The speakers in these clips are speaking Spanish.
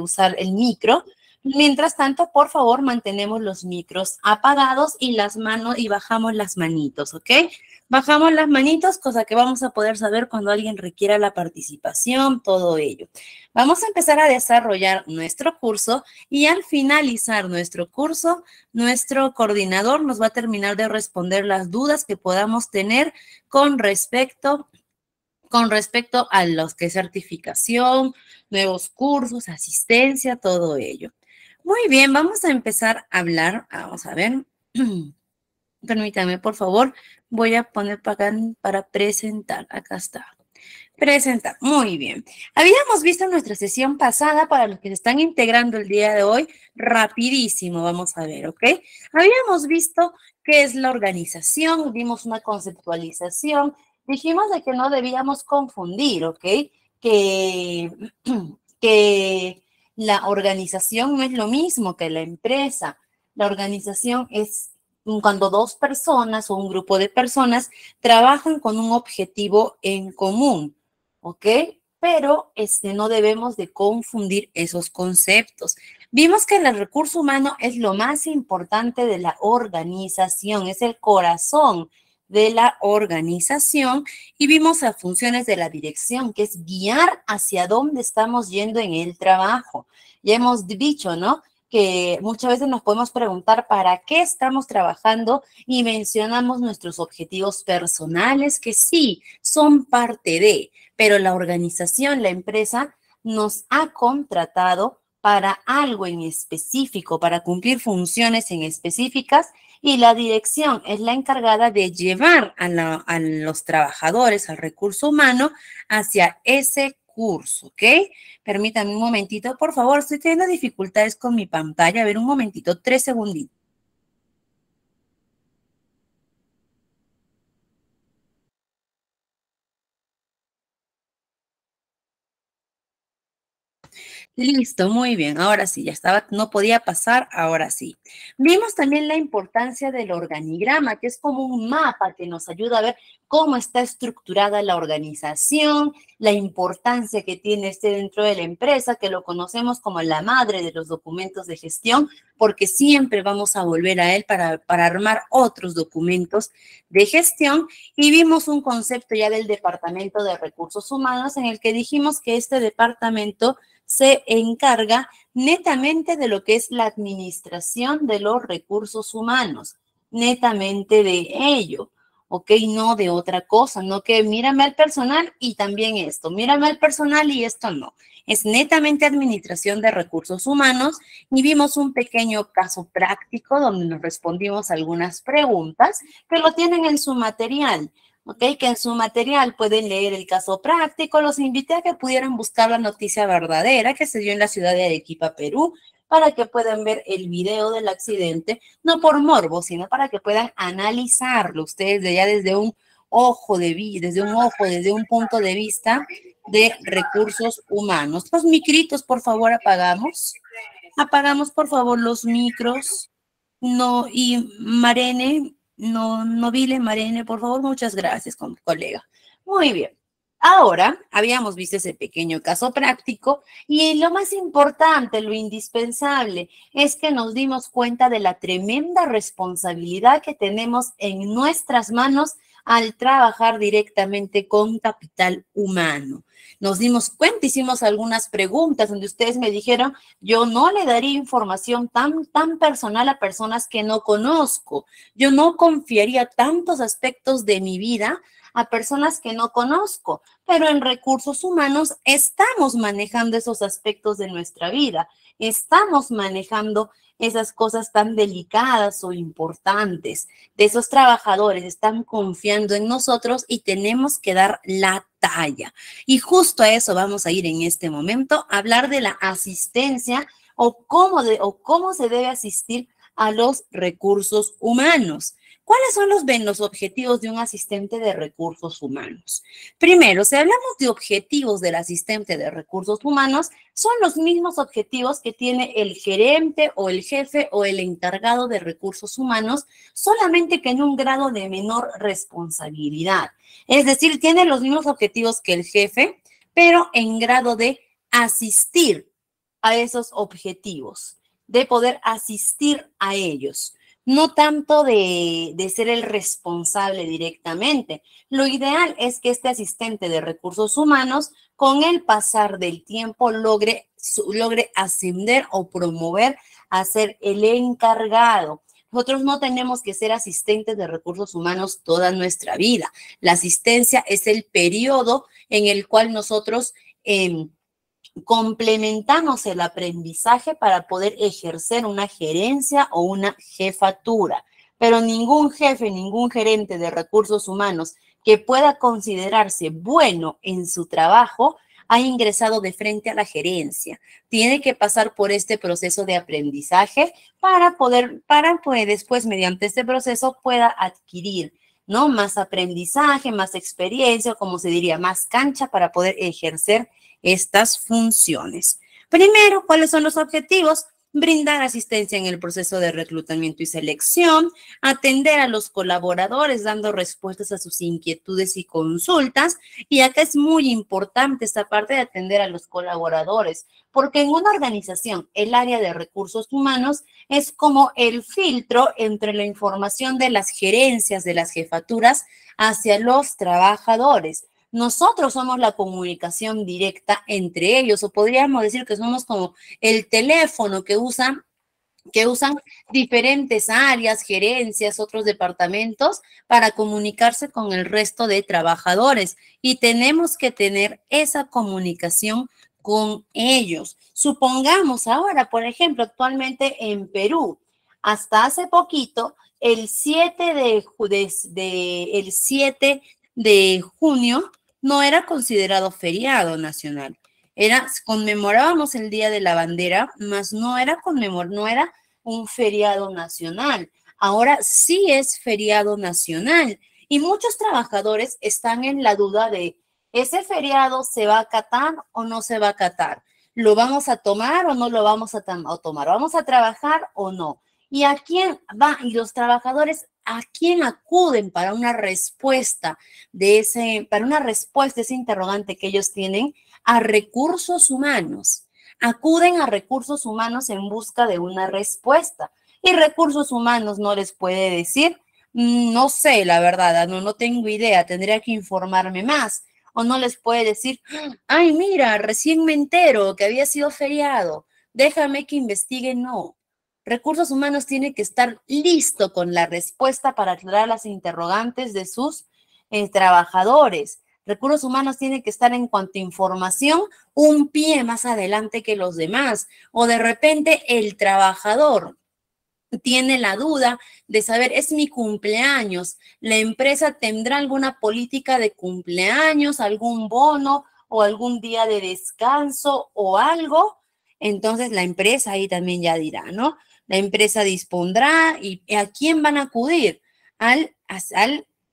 usar el micro. Mientras tanto, por favor, mantenemos los micros apagados y las manos y bajamos las manitos, ¿ok? Bajamos las manitos, cosa que vamos a poder saber cuando alguien requiera la participación, todo ello. Vamos a empezar a desarrollar nuestro curso y al finalizar nuestro curso, nuestro coordinador nos va a terminar de responder las dudas que podamos tener con respecto con respecto a los que certificación, nuevos cursos, asistencia, todo ello. Muy bien, vamos a empezar a hablar. Vamos a ver. Permítame, por favor. Voy a poner para, para presentar. Acá está. Presenta. Muy bien. Habíamos visto nuestra sesión pasada, para los que se están integrando el día de hoy, rapidísimo, vamos a ver, ¿ok? Habíamos visto qué es la organización, vimos una conceptualización, dijimos de que no debíamos confundir, ¿ok? Que, que la organización no es lo mismo que la empresa. La organización es cuando dos personas o un grupo de personas trabajan con un objetivo en común, ¿ok? Pero este, no debemos de confundir esos conceptos. Vimos que el recurso humano es lo más importante de la organización, es el corazón de la organización y vimos a funciones de la dirección, que es guiar hacia dónde estamos yendo en el trabajo. Ya hemos dicho, ¿no? que muchas veces nos podemos preguntar para qué estamos trabajando y mencionamos nuestros objetivos personales, que sí, son parte de, pero la organización, la empresa, nos ha contratado para algo en específico, para cumplir funciones en específicas y la dirección es la encargada de llevar a, los trabajadores, al recurso humano, hacia ese curso, ¿ok? Permítanme un momentito, por favor, estoy teniendo dificultades con mi pantalla, a ver un momentito, tres segunditos. Listo, muy bien. Ahora sí, ya estaba, no podía pasar, ahora sí. Vimos también la importancia del organigrama, que es como un mapa que nos ayuda a ver cómo está estructurada la organización, la importancia que tiene este dentro de la empresa, que lo conocemos como la madre de los documentos de gestión, porque siempre vamos a volver a él para, para armar otros documentos de gestión. Y vimos un concepto ya del Departamento de Recursos Humanos en el que dijimos que este departamento se encarga netamente de lo que es la administración de los recursos humanos, netamente de ello, ¿ok? No de otra cosa, no que mírame al personal y también esto, mírame al personal y esto no. Es netamente administración de recursos humanos y vimos un pequeño caso práctico donde nos respondimos algunas preguntas que lo tienen en su material. Ok, que en su material pueden leer el caso práctico, los invité a que pudieran buscar la noticia verdadera que se dio en la ciudad de Arequipa, Perú, para que puedan ver el video del accidente, no por morbo, sino para que puedan analizarlo ustedes ya desde un ojo de desde un ojo, desde un punto de vista de recursos humanos. Los micritos, por favor, apagamos. Apagamos, por favor, los micros. No, y Marene, no, no vile, Marene, por favor, muchas gracias, colega. Muy bien. Ahora, habíamos visto ese pequeño caso práctico y lo más importante, lo indispensable, es que nos dimos cuenta de la tremenda responsabilidad que tenemos en nuestras manos al trabajar directamente con capital humano. Nos dimos cuenta, hicimos algunas preguntas donde ustedes me dijeron, yo no le daría información tan, tan personal a personas que no conozco. Yo no confiaría tantos aspectos de mi vida a personas que no conozco, pero en recursos humanos estamos manejando esos aspectos de nuestra vida, estamos manejando esas cosas tan delicadas o importantes de esos trabajadores. Están confiando en nosotros y tenemos que dar la talla. Y justo a eso vamos a ir en este momento, hablar de la asistencia o cómo, o cómo se debe asistir a los recursos humanos. ¿Cuáles son los, objetivos de un asistente de recursos humanos? Primero, si hablamos de objetivos del asistente de recursos humanos, son los mismos objetivos que tiene el gerente o el jefe o el encargado de recursos humanos, solamente que en un grado de menor responsabilidad. Es decir, tiene los mismos objetivos que el jefe, pero en grado de asistir a esos objetivos, de poder asistir a ellos no tanto de, ser el responsable directamente. Lo ideal es que este asistente de recursos humanos, con el pasar del tiempo, logre, logre ascender o promover a ser el encargado. Nosotros no tenemos que ser asistentes de recursos humanos toda nuestra vida. La asistencia es el periodo en el cual nosotros... Em, complementamos el aprendizaje para poder ejercer una gerencia o una jefatura. Pero ningún jefe, ningún gerente de recursos humanos que pueda considerarse bueno en su trabajo ha ingresado de frente a la gerencia. Tiene que pasar por este proceso de aprendizaje para poder, para que después mediante este proceso pueda adquirir ¿no? Más aprendizaje, más experiencia, como se diría, más cancha para poder ejercer estas funciones. Primero, ¿cuáles son los objetivos? brindar asistencia en el proceso de reclutamiento y selección, atender a los colaboradores dando respuestas a sus inquietudes y consultas. Y acá es muy importante esta parte de atender a los colaboradores, porque en una organización el área de recursos humanos es como el filtro entre la información de las gerencias, de las jefaturas, hacia los trabajadores nosotros somos la comunicación directa entre ellos, o podríamos decir que somos como el teléfono que usan que usan diferentes áreas, gerencias, otros departamentos para comunicarse con el resto de trabajadores. Y tenemos que tener esa comunicación con ellos. Supongamos ahora, por ejemplo, actualmente en Perú, hasta hace poquito, el 7 de, el 7 de junio no era considerado feriado nacional. Era, conmemorábamos el Día de la Bandera, mas no era, conmemor, no era un feriado nacional. Ahora sí es feriado nacional. Y muchos trabajadores están en la duda de, ¿ese feriado se va a acatar o no se va a acatar? ¿Lo vamos a tomar o no lo vamos a tomar? ¿Vamos a trabajar o no? ¿Y a quién va? Y los trabajadores a quién acuden para una respuesta de ese, para una respuesta ese interrogante que ellos tienen, a recursos humanos. Acuden a recursos humanos en busca de una respuesta. Y recursos humanos no les puede decir, mm, no sé, la verdad, no, no tengo idea, tendría que informarme más. O no les puede decir, ay, mira, recién me entero que había sido feriado, déjame que investigue. No, Recursos Humanos tiene que estar listo con la respuesta para aclarar las interrogantes de sus eh, trabajadores. Recursos Humanos tiene que estar en cuanto a información un pie más adelante que los demás. O de repente el trabajador tiene la duda de saber, es mi cumpleaños, la empresa tendrá alguna política de cumpleaños, algún bono o algún día de descanso o algo, entonces la empresa ahí también ya dirá, ¿no? la empresa dispondrá y a quién van a acudir, al,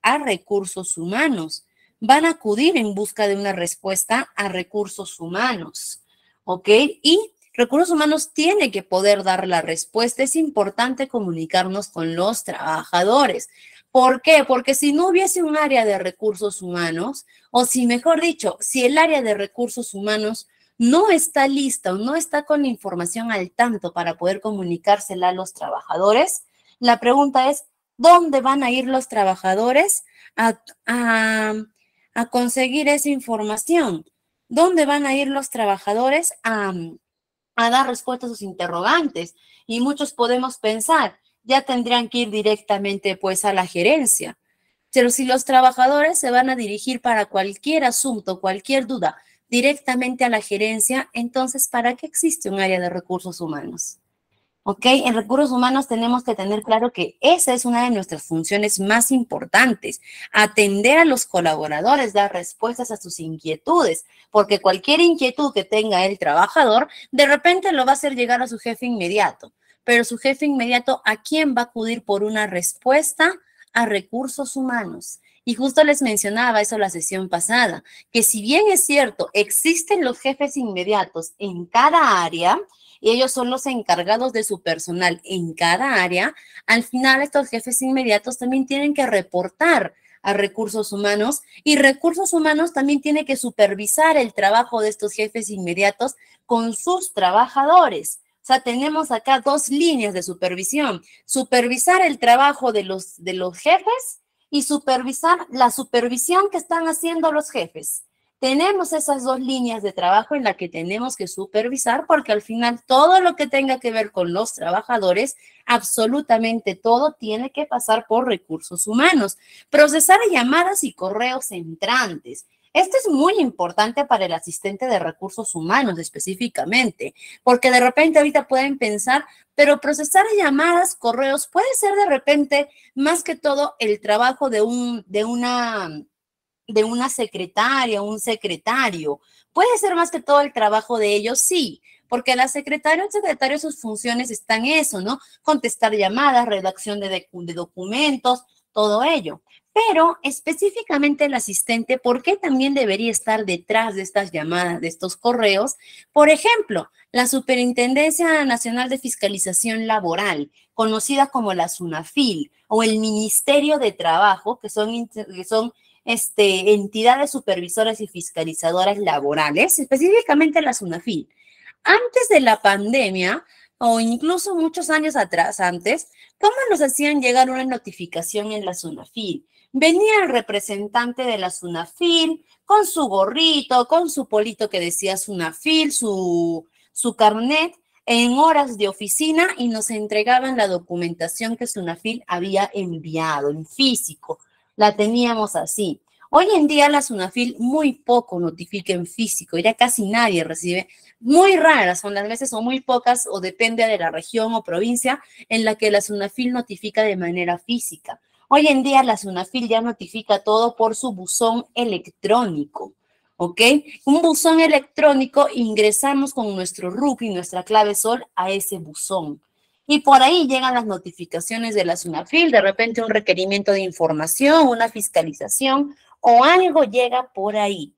a recursos humanos. Van a acudir en busca de una respuesta a recursos humanos, ¿ok? Y recursos humanos tiene que poder dar la respuesta. Es importante comunicarnos con los trabajadores. ¿Por qué? Porque si no hubiese un área de recursos humanos, o si mejor dicho, si el área de recursos humanos no está lista o no está con información al tanto para poder comunicársela a los trabajadores, la pregunta es, ¿dónde van a ir los trabajadores a, conseguir esa información? ¿Dónde van a ir los trabajadores a, a dar respuesta a sus interrogantes? Y muchos podemos pensar, ya tendrían que ir directamente pues a la gerencia. Pero si los trabajadores se van a dirigir para cualquier asunto, cualquier duda, directamente a la gerencia, entonces, ¿para qué existe un área de recursos humanos? ¿Ok? En recursos humanos tenemos que tener claro que esa es una de nuestras funciones más importantes, atender a los colaboradores, dar respuestas a sus inquietudes, porque cualquier inquietud que tenga el trabajador, de repente lo va a hacer llegar a su jefe inmediato, pero su jefe inmediato, ¿a quién va a acudir por una respuesta? A recursos humanos. Y justo les mencionaba eso la sesión pasada, que si bien es cierto, existen los jefes inmediatos en cada área, y ellos son los encargados de su personal en cada área, al final estos jefes inmediatos también tienen que reportar a recursos humanos y recursos humanos también tiene que supervisar el trabajo de estos jefes inmediatos con sus trabajadores. O sea, tenemos acá dos líneas de supervisión, supervisar el trabajo de los, de los jefes y supervisar la supervisión que están haciendo los jefes. Tenemos esas dos líneas de trabajo en las que tenemos que supervisar porque al final todo lo que tenga que ver con los trabajadores, absolutamente todo tiene que pasar por recursos humanos. Procesar llamadas y correos entrantes, esto es muy importante para el asistente de recursos humanos específicamente, porque de repente ahorita pueden pensar, pero procesar llamadas, correos, puede ser de repente más que todo el trabajo de, un, de una de una secretaria, un secretario. Puede ser más que todo el trabajo de ellos, sí, porque la secretaria o el secretario, sus funciones están eso, ¿no? Contestar llamadas, redacción de documentos, todo ello. Pero específicamente el asistente, ¿por qué también debería estar detrás de estas llamadas, de estos correos? Por ejemplo, la Superintendencia Nacional de Fiscalización Laboral, conocida como la SUNAFIL, o el Ministerio de Trabajo, que son, son este, entidades supervisoras y fiscalizadoras laborales, específicamente la SUNAFIL. Antes de la pandemia, o incluso muchos años atrás antes, ¿cómo nos hacían llegar una notificación en la Sunafil? venía el representante de la Sunafil con su gorrito, con su polito que decía Sunafil, su, carnet, en horas de oficina y nos entregaban la documentación que Sunafil había enviado en físico. La teníamos así. Hoy en día la Sunafil muy poco notifica en físico, ya casi nadie recibe. Muy raras son las veces o muy pocas o depende de la región o provincia en la que la Sunafil notifica de manera física. Hoy en día la SUNAFIL ya notifica todo por su buzón electrónico. ¿Ok? Un buzón electrónico, ingresamos con nuestro RUP y nuestra clave SOL a ese buzón. Y por ahí llegan las notificaciones de la SUNAFIL, de repente un requerimiento de información, una fiscalización o algo llega por ahí.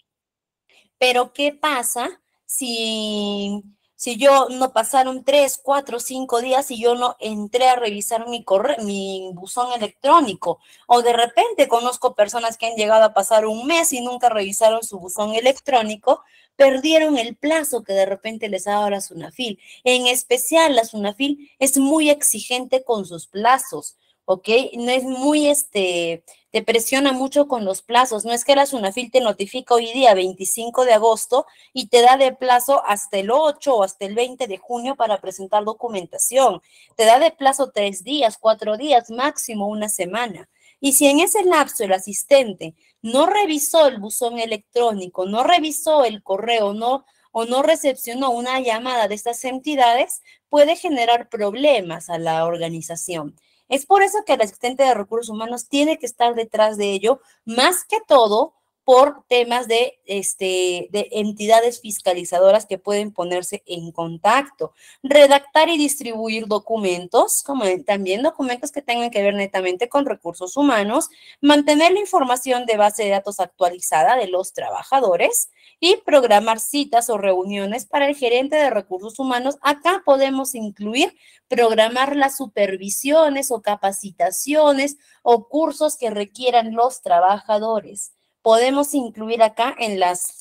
Pero ¿qué pasa si si yo no pasaron tres, cuatro, cinco días y yo no entré a revisar mi, mi buzón electrónico. O de repente conozco personas que han llegado a pasar un mes y nunca revisaron su buzón electrónico, perdieron el plazo que de repente les ha dado la Sunafil. En especial, la Sunafil es muy exigente con sus plazos. ¿ok? No es muy, este, te presiona mucho con los plazos. No es que la Sunafil te notifica hoy día, 25 de agosto, y te da de plazo hasta el 8 o hasta el 20 de junio para presentar documentación. Te da de plazo tres días, cuatro días, máximo una semana. Y si en ese lapso el asistente no revisó el buzón electrónico, no revisó el correo, no o no recepcionó una llamada de estas entidades, puede generar problemas a la organización. Es por eso que el asistente de recursos humanos tiene que estar detrás de ello, más que todo por temas de, este, de entidades fiscalizadoras que pueden ponerse en contacto. Redactar y distribuir documentos, como también documentos que tengan que ver netamente con recursos humanos. Mantener la información de base de datos actualizada de los trabajadores y programar citas o reuniones para el gerente de recursos humanos. Acá podemos incluir programar las supervisiones o capacitaciones o cursos que requieran los trabajadores podemos incluir acá en las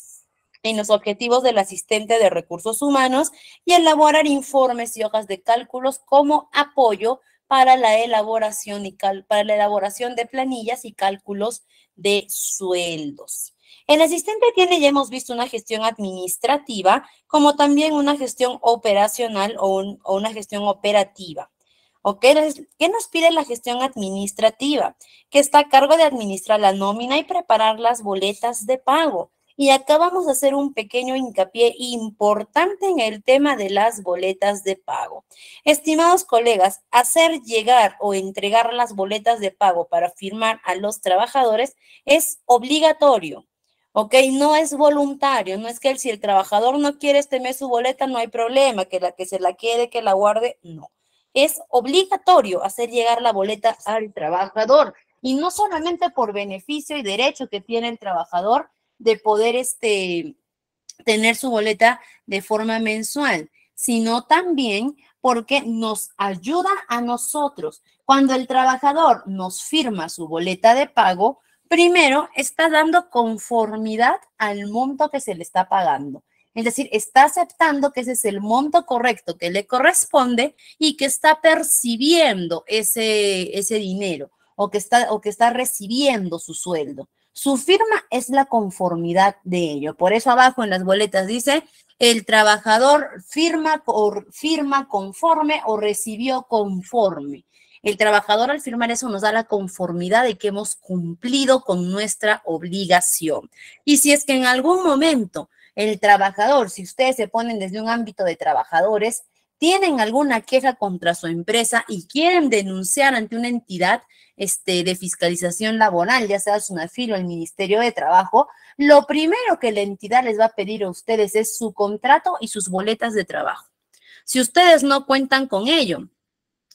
en los objetivos del asistente de recursos humanos y elaborar informes y hojas de cálculos como apoyo para la elaboración y para la elaboración de planillas y cálculos de sueldos. El asistente tiene, ya hemos visto, una gestión administrativa, como también una gestión operacional o una gestión operativa qué, nos pide la gestión administrativa? Que está a cargo de administrar la nómina y preparar las boletas de pago. Y acá vamos a hacer un pequeño hincapié importante en el tema de las boletas de pago. Estimados colegas, hacer llegar o entregar las boletas de pago para firmar a los trabajadores es obligatorio. ¿ok? No es voluntario, no es que si el trabajador no quiere este mes su boleta, no hay problema, que la que se la quede, que la guarde, no es obligatorio hacer llegar la boleta al trabajador y no solamente por beneficio y derecho que tiene el trabajador de poder este, tener su boleta de forma mensual, sino también porque nos ayuda a nosotros. Cuando el trabajador nos firma su boleta de pago, primero está dando conformidad al monto que se le está pagando. Es decir, está aceptando que ese es el monto correcto que le corresponde y que está percibiendo ese, ese dinero o que, está, o que está recibiendo su sueldo. Su firma es la conformidad de ello. Por eso abajo en las boletas dice, el trabajador firma, firma conforme o recibió conforme. El trabajador al firmar eso nos da la conformidad de que hemos cumplido con nuestra obligación. Y si es que en algún momento el trabajador, si ustedes se ponen desde un ámbito de trabajadores, tienen alguna queja contra su empresa y quieren denunciar ante una entidad este, de fiscalización laboral, ya sea su o el Ministerio de Trabajo, lo primero que la entidad les va a pedir a ustedes es su contrato y sus boletas de trabajo. Si ustedes no cuentan con ello,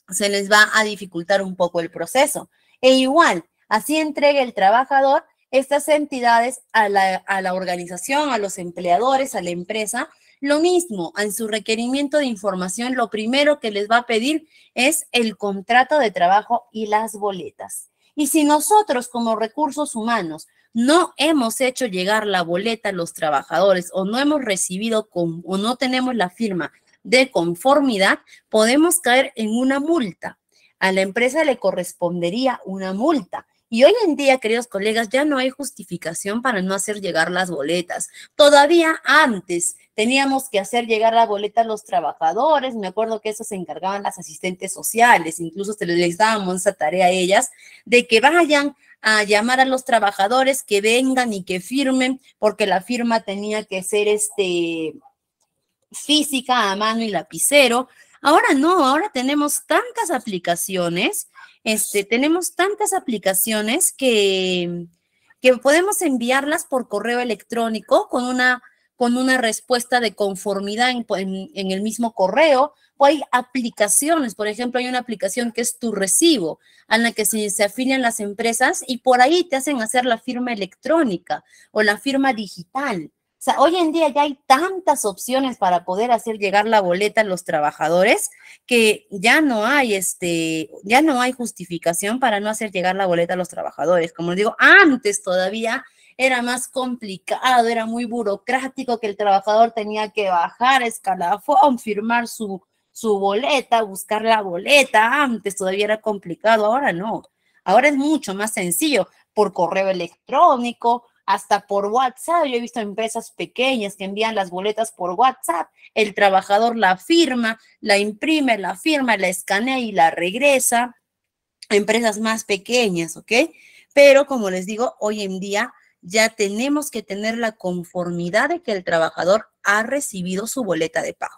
se les va a dificultar un poco el proceso. E igual, así entrega el trabajador, estas entidades a la, a organización, a los empleadores, a la empresa, lo mismo, en su requerimiento de información, lo primero que les va a pedir es el contrato de trabajo y las boletas. Y si nosotros como recursos humanos no hemos hecho llegar la boleta a los trabajadores o no hemos recibido o no tenemos la firma de conformidad, podemos caer en una multa. A la empresa le correspondería una multa y hoy en día, queridos colegas, ya no hay justificación para no hacer llegar las boletas. Todavía antes teníamos que hacer llegar la boleta a los trabajadores. Me acuerdo que eso se encargaban las asistentes sociales, incluso se les dábamos esa tarea a ellas, de que vayan a llamar a los trabajadores que vengan y que firmen, porque la firma tenía que ser este física a mano y lapicero. Ahora no, ahora tenemos tantas aplicaciones este, tenemos tantas aplicaciones que, que podemos enviarlas por correo electrónico con una, con una respuesta de conformidad en, el mismo correo. O hay aplicaciones, por ejemplo, hay una aplicación que es tu recibo, a la que se, se afilian las empresas y por ahí te hacen hacer la firma electrónica o la firma digital hoy en día ya hay tantas opciones para poder hacer llegar la boleta a los trabajadores que ya no hay este, ya no hay justificación para no hacer llegar la boleta a los trabajadores. Como les digo, antes todavía era más complicado, era muy burocrático que el trabajador tenía que bajar escalafón, firmar su, su boleta, buscar la boleta. Antes todavía era complicado, ahora no. Ahora es mucho más sencillo por correo electrónico, hasta por WhatsApp. Yo he visto empresas pequeñas que envían las boletas por WhatsApp. El trabajador la firma, la imprime, la firma, la escanea y la regresa. Empresas más pequeñas, ¿ok? Pero como les digo, hoy en día ya tenemos que tener la conformidad de que el trabajador ha recibido su boleta de pago.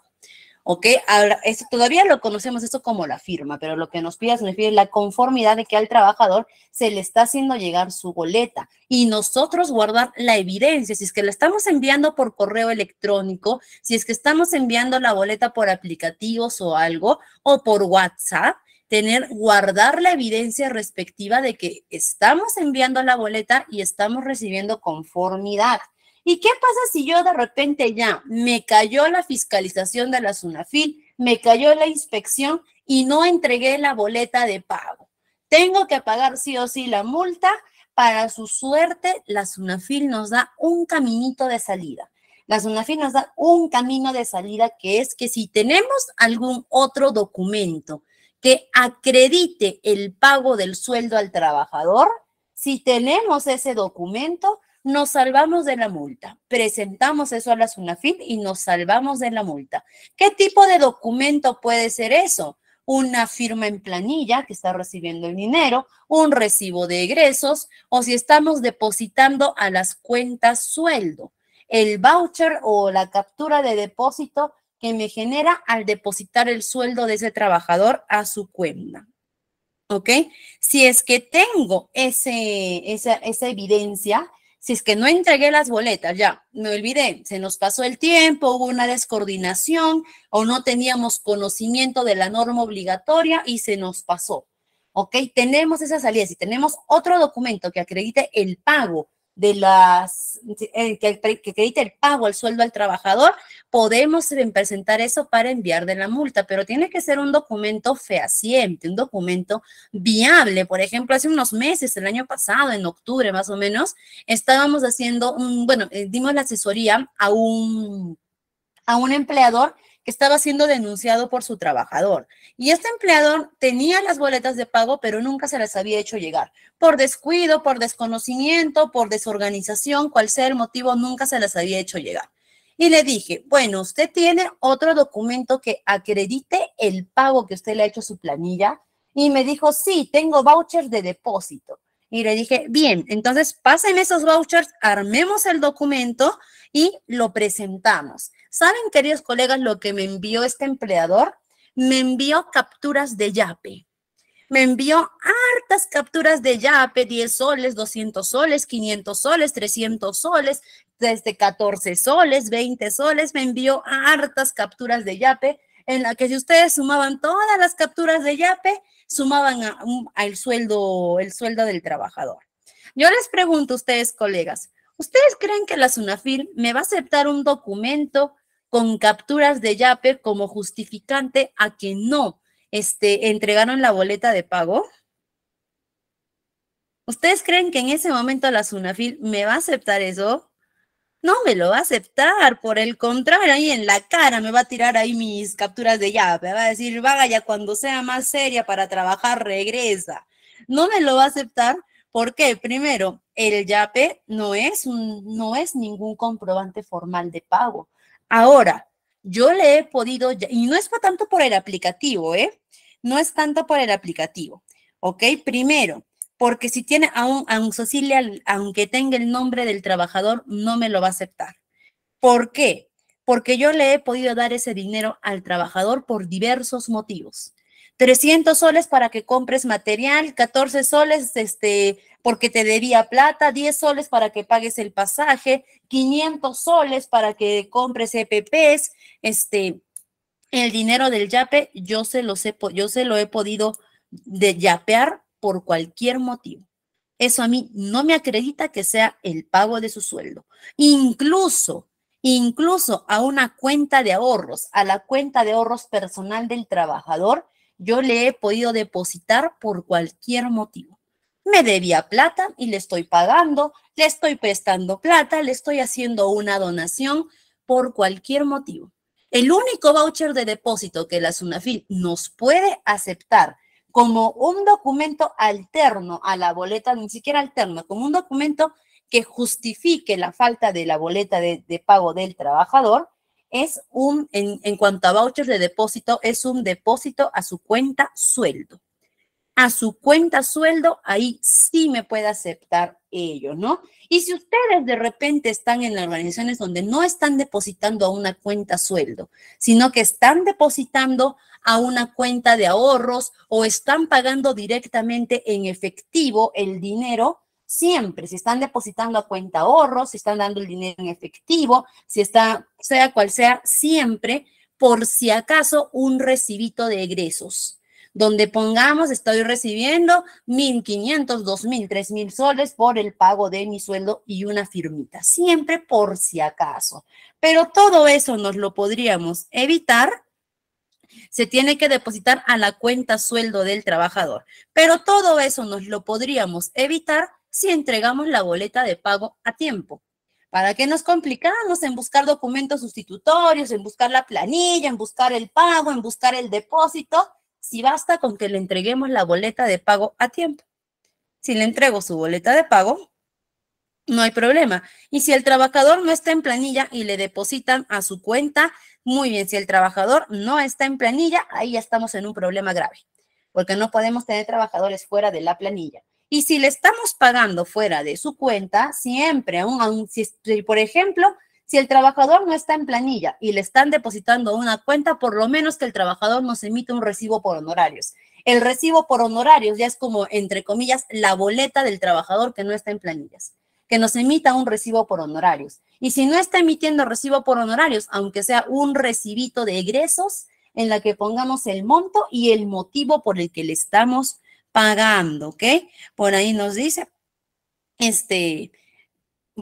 ¿ok? Ahora, todavía lo conocemos esto como la firma, pero lo que nos pide es la conformidad de que al trabajador se le está haciendo llegar su boleta y nosotros guardar la evidencia, si es que la estamos enviando por correo electrónico, si es que estamos enviando la boleta por aplicativos o algo, o por WhatsApp, tener, guardar la evidencia respectiva de que estamos enviando la boleta y estamos recibiendo conformidad. ¿Y qué pasa si yo de repente ya me cayó la fiscalización de la SUNAFIL, me cayó la inspección y no entregué la boleta de pago? Tengo que pagar sí o sí la multa. Para su suerte, la SUNAFIL nos da un caminito de salida. La SUNAFIL nos da un camino de salida que es que si tenemos algún otro documento que acredite el pago del sueldo al trabajador, si tenemos ese documento, nos salvamos de la multa. Presentamos eso a la Fin y nos salvamos de la multa. ¿Qué tipo de documento puede ser eso? Una firma en planilla que está recibiendo el dinero, un recibo de egresos o si estamos depositando a las cuentas sueldo, el voucher o la captura de depósito que me genera al depositar el sueldo de ese trabajador a su cuenta. ¿Ok? Si es que tengo ese, esa, esa evidencia, si es que no entregué las boletas, ya, me olvidé, se nos pasó el tiempo, hubo una descoordinación o no teníamos conocimiento de la norma obligatoria y se nos pasó. ¿Ok? Tenemos esa salida. Si tenemos otro documento que acredite el pago de las que, eh, que el pago al sueldo al trabajador, podemos presentar eso para enviar de la multa, pero tiene que ser un documento fehaciente, un documento viable. Por ejemplo, hace unos meses, el año pasado, en octubre más o menos, estábamos haciendo un, bueno, eh, dimos la asesoría a un a un empleador estaba siendo denunciado por su trabajador y este empleador tenía las boletas de pago pero nunca se las había hecho llegar. Por descuido, por desconocimiento, por desorganización, cual sea el motivo, nunca se las había hecho llegar. Y le dije, bueno, usted tiene otro documento que acredite el pago que usted le ha hecho a su planilla. Y me dijo, sí, tengo vouchers de depósito. Y le dije, bien, entonces pasen esos vouchers, armemos el documento y lo presentamos. ¿Saben, queridos colegas, lo que me envió este empleador? Me envió capturas de yape. Me envió hartas capturas de yape, 10 soles, 200 soles, 500 soles, 300 soles, desde 14 soles, 20 soles. Me envió hartas capturas de yape en la que si ustedes sumaban todas las capturas de yape, sumaban al sueldo, el sueldo del trabajador. Yo les pregunto a ustedes, colegas, ¿ustedes creen que la Sunafil me va a aceptar un documento con capturas de yape como justificante a que no este, entregaron la boleta de pago? ¿Ustedes creen que en ese momento la Sunafil me va a aceptar eso? No me lo va a aceptar, por el contrario, ahí en la cara me va a tirar ahí mis capturas de yape, va a decir, vaga ya cuando sea más seria para trabajar, regresa. No me lo va a aceptar ¿Por qué? Primero, el YAPE no es, no es ningún comprobante formal de pago. Ahora, yo le he podido, y no es tanto por el aplicativo, ¿eh? No es tanto por el aplicativo, ¿ok? Primero, porque si tiene, un aún, aunque tenga el nombre del trabajador, no me lo va a aceptar. ¿Por qué? Porque yo le he podido dar ese dinero al trabajador por diversos motivos. 300 soles para que compres material, 14 soles este, porque te debía plata, 10 soles para que pagues el pasaje, 500 soles para que compres EPPs, este, el dinero del yape, yo se, yo se lo he podido de yapear por cualquier motivo. Eso a mí no me acredita que sea el pago de su sueldo. Incluso, incluso a una cuenta de ahorros, a la cuenta de ahorros personal del trabajador, yo le he podido depositar por cualquier motivo me debía plata y le estoy pagando, le estoy prestando plata, le estoy haciendo una donación por cualquier motivo. El único voucher de depósito que la SUNAFIL nos puede aceptar como un documento alterno a la boleta, ni siquiera alterno, como un documento que justifique la falta de la boleta de, pago del trabajador, es un, en, en cuanto a vouchers de depósito, es un depósito a su cuenta sueldo a su cuenta sueldo, ahí sí me puede aceptar ello, ¿no? Y si ustedes de repente están en las organizaciones donde no están depositando a una cuenta sueldo, sino que están depositando a una cuenta de ahorros o están pagando directamente en efectivo el dinero, siempre, si están depositando a cuenta ahorros, si están dando el dinero en efectivo, si está, sea cual sea, siempre, por si acaso, un recibito de egresos donde pongamos estoy recibiendo 1.500, 2.000, 3.000 soles por el pago de mi sueldo y una firmita, siempre por si acaso. Pero todo eso nos lo podríamos evitar. Se tiene que depositar a la cuenta sueldo del trabajador. Pero todo eso nos lo podríamos evitar si entregamos la boleta de pago a tiempo. ¿Para qué nos complicamos en buscar documentos sustitutorios, en buscar la planilla, en buscar el pago, en buscar el depósito? si basta con que le entreguemos la boleta de pago a tiempo. Si le entrego su boleta de pago, no hay problema. Y si el trabajador no está en planilla y le depositan a su cuenta, muy bien, si el trabajador no está en planilla, ahí ya estamos en un problema grave, porque no podemos tener trabajadores fuera de la planilla. Y si le estamos pagando fuera de su cuenta, siempre, aún, por ejemplo, si el trabajador no está en planilla y le están depositando una cuenta, por lo menos que el trabajador nos emite un recibo por honorarios. El recibo por honorarios ya es como, entre comillas, la boleta del trabajador que no está en planillas, que nos emita un recibo por honorarios. Y si no está emitiendo recibo por honorarios, aunque sea un recibito de egresos, en la que pongamos el monto y el motivo por el que le estamos pagando, ¿ok? Por ahí nos dice, este,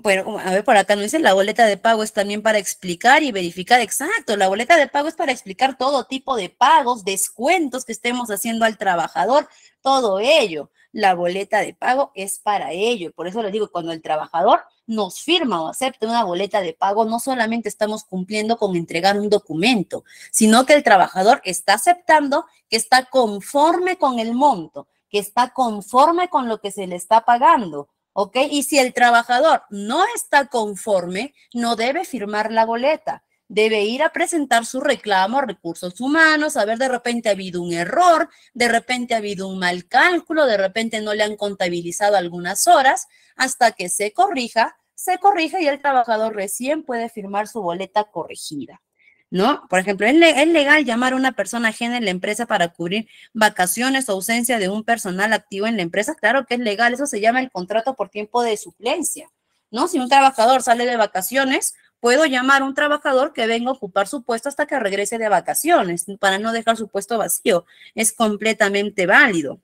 bueno, a ver, por acá no dicen la boleta de pago es también para explicar y verificar. Exacto, la boleta de pago es para explicar todo tipo de pagos, descuentos que estemos haciendo al trabajador, todo ello. La boleta de pago es para ello. Por eso les digo, cuando el trabajador nos firma o acepta una boleta de pago, no solamente estamos cumpliendo con entregar un documento, sino que el trabajador está aceptando que está conforme con el monto, que está conforme con lo que se le está pagando ¿ok? Y si el trabajador no está conforme, no debe firmar la boleta. Debe ir a presentar su reclamo a recursos humanos, a ver, de repente ha habido un error, de repente ha habido un mal cálculo, de repente no le han contabilizado algunas horas, hasta que se corrija, se corrija y el trabajador recién puede firmar su boleta corregida. ¿no? Por ejemplo, ¿es, legal llamar a una persona ajena en la empresa para cubrir vacaciones o ausencia de un personal activo en la empresa? Claro que es legal, eso se llama el contrato por tiempo de suplencia, ¿no? Si un trabajador sale de vacaciones, puedo llamar a un trabajador que venga a ocupar su puesto hasta que regrese de vacaciones, para no dejar su puesto vacío. Es completamente válido.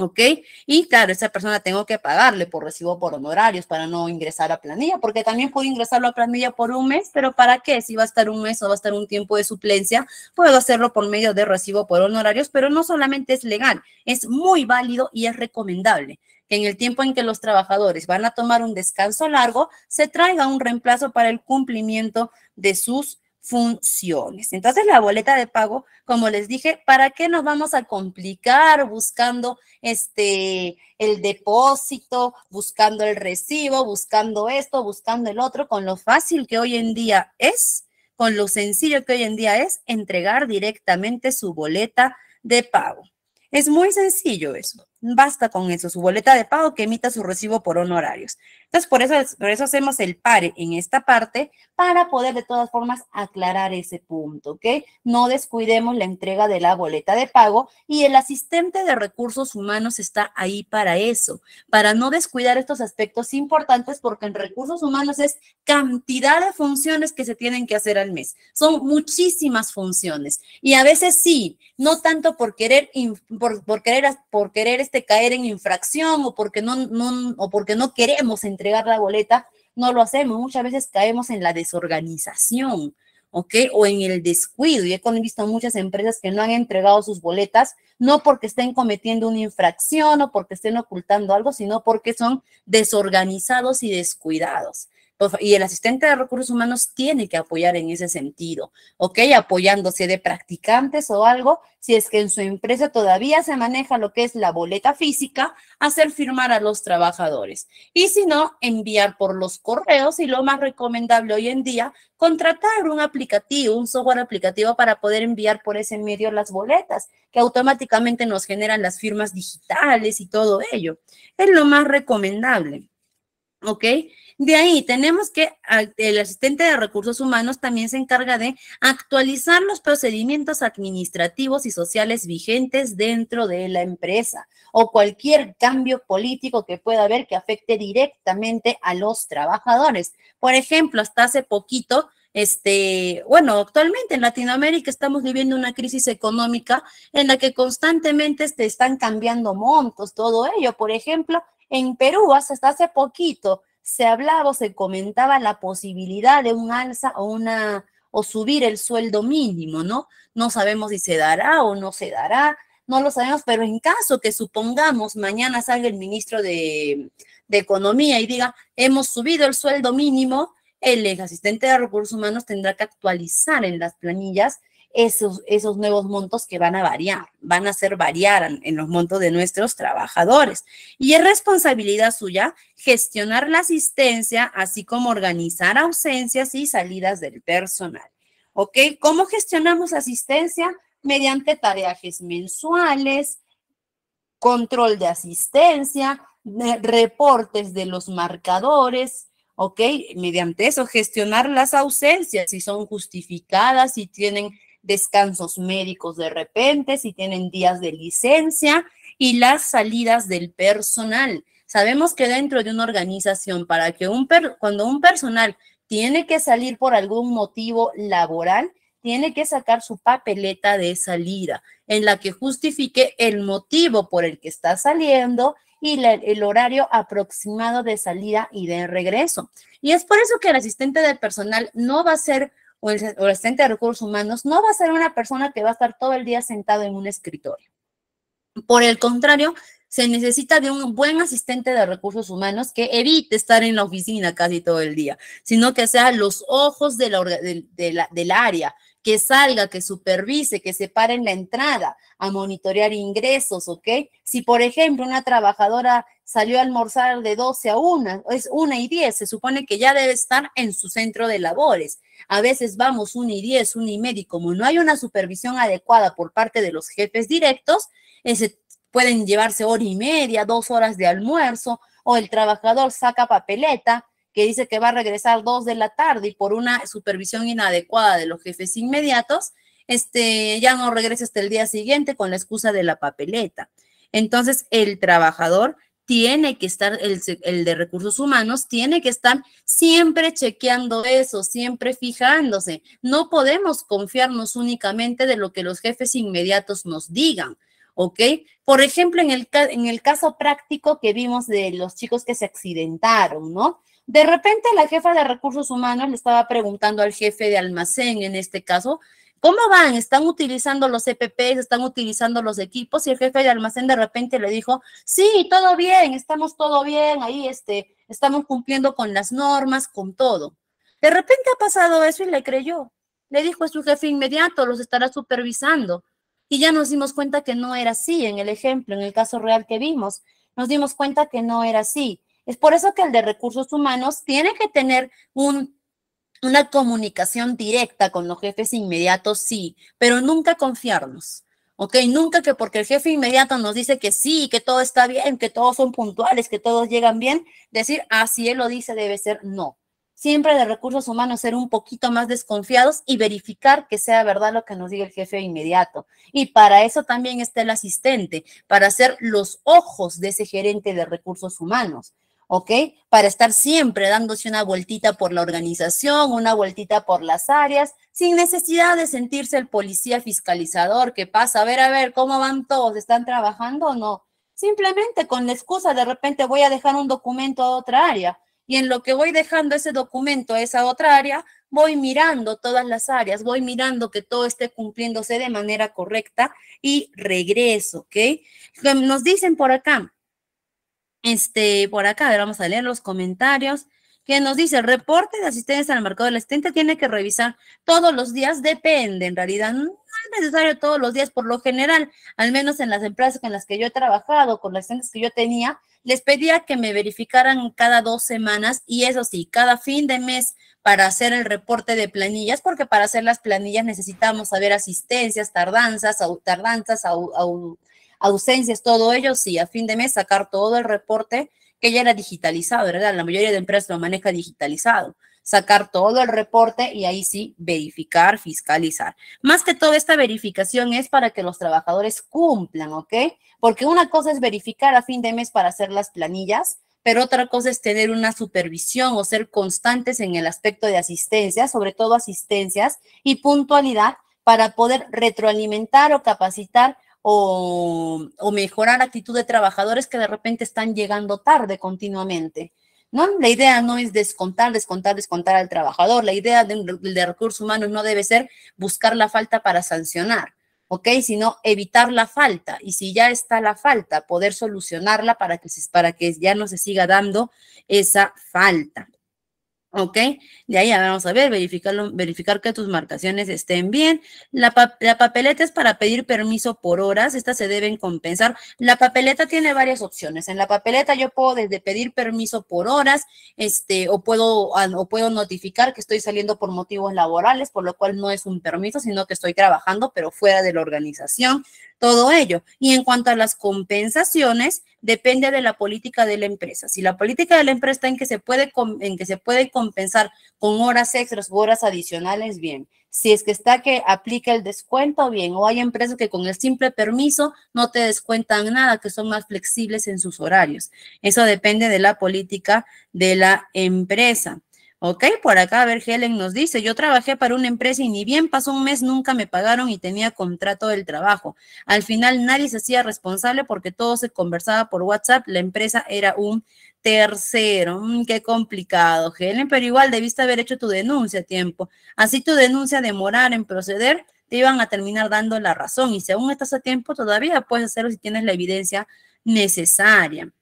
¿Ok? Y claro, esa persona tengo que pagarle por recibo por honorarios para no ingresar a planilla, porque también puedo ingresarlo a planilla por un mes, pero ¿para qué? Si va a estar un mes o va a estar un tiempo de suplencia, puedo hacerlo por medio de recibo por honorarios, pero no solamente es legal, es muy válido y es recomendable que en el tiempo en que los trabajadores van a tomar un descanso largo, se traiga un reemplazo para el cumplimiento de sus funciones. Entonces, la boleta de pago, como les dije, ¿para qué nos vamos a complicar buscando este el depósito, buscando el recibo, buscando esto, buscando el otro, con lo fácil que hoy en día es, con lo sencillo que hoy en día es entregar directamente su boleta de pago? Es muy sencillo eso. Basta con eso, su boleta de pago que emita su recibo por honorarios. Entonces, por eso, por eso hacemos el pare en esta parte para poder de todas formas aclarar ese punto, ¿ok? No descuidemos la entrega de la boleta de pago y el asistente de recursos humanos está ahí para eso, para no descuidar estos aspectos importantes porque en recursos humanos es cantidad de funciones que se tienen que hacer al mes. Son muchísimas funciones y a veces sí, no tanto por querer, por, querer, por querer este, caer en infracción o porque no, no, o porque no queremos entender entregar la boleta, no lo hacemos. Muchas veces caemos en la desorganización, ¿ok? O en el descuido. Y he visto muchas empresas que no han entregado sus boletas, no porque estén cometiendo una infracción o porque estén ocultando algo, sino porque son desorganizados y descuidados. Pues, y el asistente de recursos humanos tiene que apoyar en ese sentido, ¿ok? Apoyándose de practicantes o algo, si es que en su empresa todavía se maneja lo que es la boleta física, hacer firmar a los trabajadores. Y si no, enviar por los correos y lo más recomendable hoy en día, contratar un aplicativo, un software aplicativo para poder enviar por ese medio las boletas, que automáticamente nos generan las firmas digitales y todo ello. Es lo más recomendable. ¿Ok? De ahí tenemos que el asistente de recursos humanos también se encarga de actualizar los procedimientos administrativos y sociales vigentes dentro de la empresa o cualquier cambio político que pueda haber que afecte directamente a los trabajadores. Por ejemplo, hasta hace poquito este, bueno, actualmente en Latinoamérica estamos viviendo una crisis económica en la que constantemente se este, están cambiando montos, todo ello. Por ejemplo, en Perú hasta hace poquito se hablaba o se comentaba la posibilidad de un alza o una o subir el sueldo mínimo, ¿no? No sabemos si se dará o no se dará, no lo sabemos, pero en caso que supongamos mañana salga el ministro de, de Economía y diga, hemos subido el sueldo mínimo, el ex asistente de recursos humanos tendrá que actualizar en las planillas esos, nuevos montos que van a variar, van a hacer variar en, los montos de nuestros trabajadores. Y es responsabilidad suya gestionar la asistencia, así como organizar ausencias y salidas del personal. ¿Ok? ¿Cómo gestionamos asistencia? Mediante tareajes mensuales, control de asistencia, eh, reportes de los marcadores, ¿ok? Mediante eso, gestionar las ausencias, si son justificadas, si tienen descansos médicos de repente, si tienen días de licencia y las salidas del personal. Sabemos que dentro de una organización, para que un cuando un personal tiene que salir por algún motivo laboral, tiene que sacar su papeleta de salida en la que justifique el motivo por el que está saliendo y el horario aproximado de salida y de regreso. Y es por eso que el asistente de personal no va a ser o el, asistente de recursos humanos no va a ser una persona que va a estar todo el día sentado en un escritorio. Por el contrario, se necesita de un buen asistente de recursos humanos que evite estar en la oficina casi todo el día, sino que sea los ojos de del área, que salga, que supervise, que se pare en la entrada a monitorear ingresos, ¿ok? Si, por ejemplo, una trabajadora salió a almorzar de 12 a 1, es 1 y 10, se supone que ya debe estar en su centro de labores. A veces vamos 1 y 10, 1 y medio, y como no hay una supervisión adecuada por parte de los jefes directos, pueden llevarse hora y media, dos horas de almuerzo, o el trabajador saca papeleta que dice que va a regresar 2 de la tarde y por una supervisión inadecuada de los jefes inmediatos, este, ya no regresa hasta el día siguiente con la excusa de la papeleta. Entonces, el trabajador tiene que estar, el, de recursos humanos tiene que estar siempre chequeando eso, siempre fijándose. No podemos confiarnos únicamente de lo que los jefes inmediatos nos digan, ¿ok? Por ejemplo, en el, en el caso práctico que vimos de los chicos que se accidentaron, ¿no? De repente la jefa de recursos humanos le estaba preguntando al jefe de almacén, en este caso, ¿Cómo van? ¿Están utilizando los EPPs? ¿Están utilizando los equipos? Y el jefe de almacén de repente le dijo, sí, todo bien, estamos todo bien, ahí este, estamos cumpliendo con las normas, con todo. De repente ha pasado eso y le creyó. Le dijo a su jefe inmediato, los estará supervisando. Y ya nos dimos cuenta que no era así en el ejemplo, en el caso real que vimos. Nos dimos cuenta que no era así. Es por eso que el de recursos humanos tiene que tener un una comunicación directa con los jefes inmediatos, sí, pero nunca confiarnos. ¿ok? Nunca que porque el jefe inmediato nos dice que sí, que todo está bien, que todos son puntuales, que todos llegan bien, decir, así ah, si él lo dice, debe ser no. Siempre de recursos humanos ser un poquito más desconfiados y verificar que sea verdad lo que nos diga el jefe inmediato. Y para eso también está el asistente, para ser los ojos de ese gerente de recursos humanos. ¿ok? Para estar siempre dándose una vueltita por la organización, una vueltita por las áreas, sin necesidad de sentirse el policía fiscalizador que pasa, a ver, a ver, ¿cómo van todos? ¿Están trabajando o no? Simplemente con la excusa de repente voy a dejar un documento a otra área y en lo que voy dejando ese documento a esa otra área, voy mirando todas las áreas, voy mirando que todo esté cumpliéndose de manera correcta y regreso, ¿ok? Nos dicen por acá, este, por acá, a ver, vamos a leer los comentarios. Que nos dice, el reporte de asistencia al mercado la asistente tiene que revisar todos los días, depende, en realidad no es necesario todos los días, por lo general, al menos en las empresas con las que yo he trabajado, con las asistentes que yo tenía, les pedía que me verificaran cada dos semanas y eso sí, cada fin de mes para hacer el reporte de planillas, porque para hacer las planillas necesitamos saber asistencias, tardanzas, tardanzas, ausencias, todo ello, sí, a fin de mes sacar todo el reporte que ya era digitalizado, ¿verdad? La mayoría de empresas lo maneja digitalizado. Sacar todo el reporte y ahí sí verificar, fiscalizar. Más que todo, esta verificación es para que los trabajadores cumplan, ¿ok? Porque una cosa es verificar a fin de mes para hacer las planillas, pero otra cosa es tener una supervisión o ser constantes en el aspecto de asistencia, sobre todo asistencias y puntualidad para poder retroalimentar o capacitar o, o mejorar actitud de trabajadores que de repente están llegando tarde continuamente. ¿No? La idea no es descontar, descontar, descontar al trabajador. La idea de, recursos humanos no debe ser buscar la falta para sancionar, ¿ok? Sino evitar la falta. Y si ya está la falta, poder solucionarla para que, para que ya no se siga dando esa falta. ¿Ok? De ahí vamos a ver, verificarlo, verificar que tus marcaciones estén bien. La, papeleta es para pedir permiso por horas, estas se deben compensar. La papeleta tiene varias opciones. En la papeleta yo puedo desde pedir permiso por horas, este, o puedo, ah, o puedo notificar que estoy saliendo por motivos laborales, por lo cual no es un permiso, sino que estoy trabajando, pero fuera de la organización todo ello. Y en cuanto a las compensaciones, depende de la política de la empresa. Si la política de la empresa está en que se puede, en que se puede compensar con horas extras horas adicionales, bien. Si es que está que aplica el descuento, bien. O hay empresas que con el simple permiso no te descuentan nada, que son más flexibles en sus horarios. Eso depende de la política de la empresa. Ok, por acá, a ver, Helen nos dice, yo trabajé para una empresa y ni bien pasó un mes, nunca me pagaron y tenía contrato del trabajo. Al final nadie se hacía responsable porque todo se conversaba por WhatsApp, la empresa era un tercero. Mm, qué complicado, Helen, pero igual debiste haber hecho tu denuncia a tiempo. Así tu denuncia demorar en proceder, te iban a terminar dando la razón y si aún estás a tiempo, todavía puedes hacerlo si tienes la evidencia necesaria.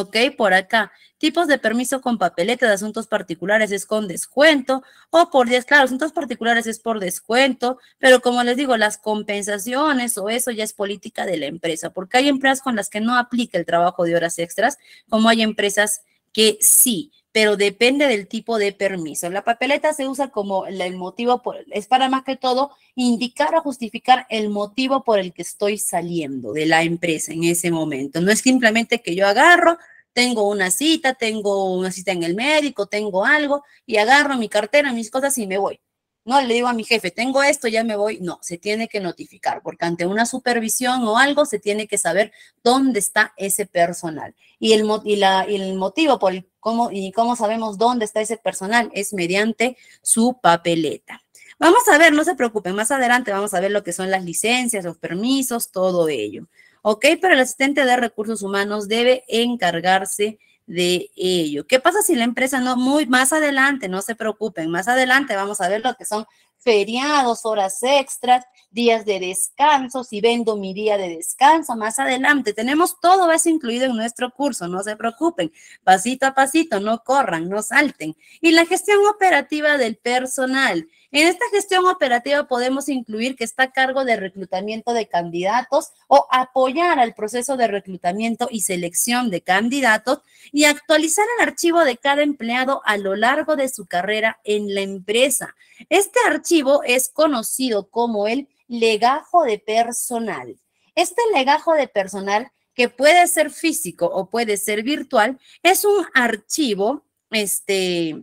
Ok, por acá. Tipos de permiso con papeleta de asuntos particulares es con descuento o por 10, claro, asuntos particulares es por descuento, pero como les digo, las compensaciones o eso ya es política de la empresa, porque hay empresas con las que no aplica el trabajo de horas extras, como hay empresas que sí pero depende del tipo de permiso. La papeleta se usa como el motivo, es para más que todo indicar o justificar el motivo por el que estoy saliendo de la empresa en ese momento. No es simplemente que yo agarro, tengo una cita, tengo una cita en el médico, tengo algo, y agarro mi cartera, mis cosas y me voy. No le digo a mi jefe, tengo esto, ya me voy. No, se tiene que notificar, porque ante una supervisión o algo se tiene que saber dónde está ese personal. Y el, y el motivo por el ¿Cómo, ¿Y cómo sabemos dónde está ese personal? Es mediante su papeleta. Vamos a ver, no se preocupen, más adelante vamos a ver lo que son las licencias, los permisos, todo ello. ¿Ok? Pero el asistente de recursos humanos debe encargarse de ello. ¿Qué pasa si la empresa no, muy más adelante, no se preocupen, más adelante vamos a ver lo que son feriados, horas extras, días de descanso, si vendo mi día de descanso más adelante. Tenemos todo eso incluido en nuestro curso, no se preocupen, pasito a pasito, no corran, no salten. Y la gestión operativa del personal. En esta gestión operativa podemos incluir que está a cargo de reclutamiento de candidatos o apoyar al proceso de reclutamiento y selección de candidatos y actualizar el archivo de cada empleado a lo largo de su carrera en la empresa. Este archivo es conocido como el legajo de personal. Este legajo de personal que puede ser físico o puede ser virtual, es un archivo este,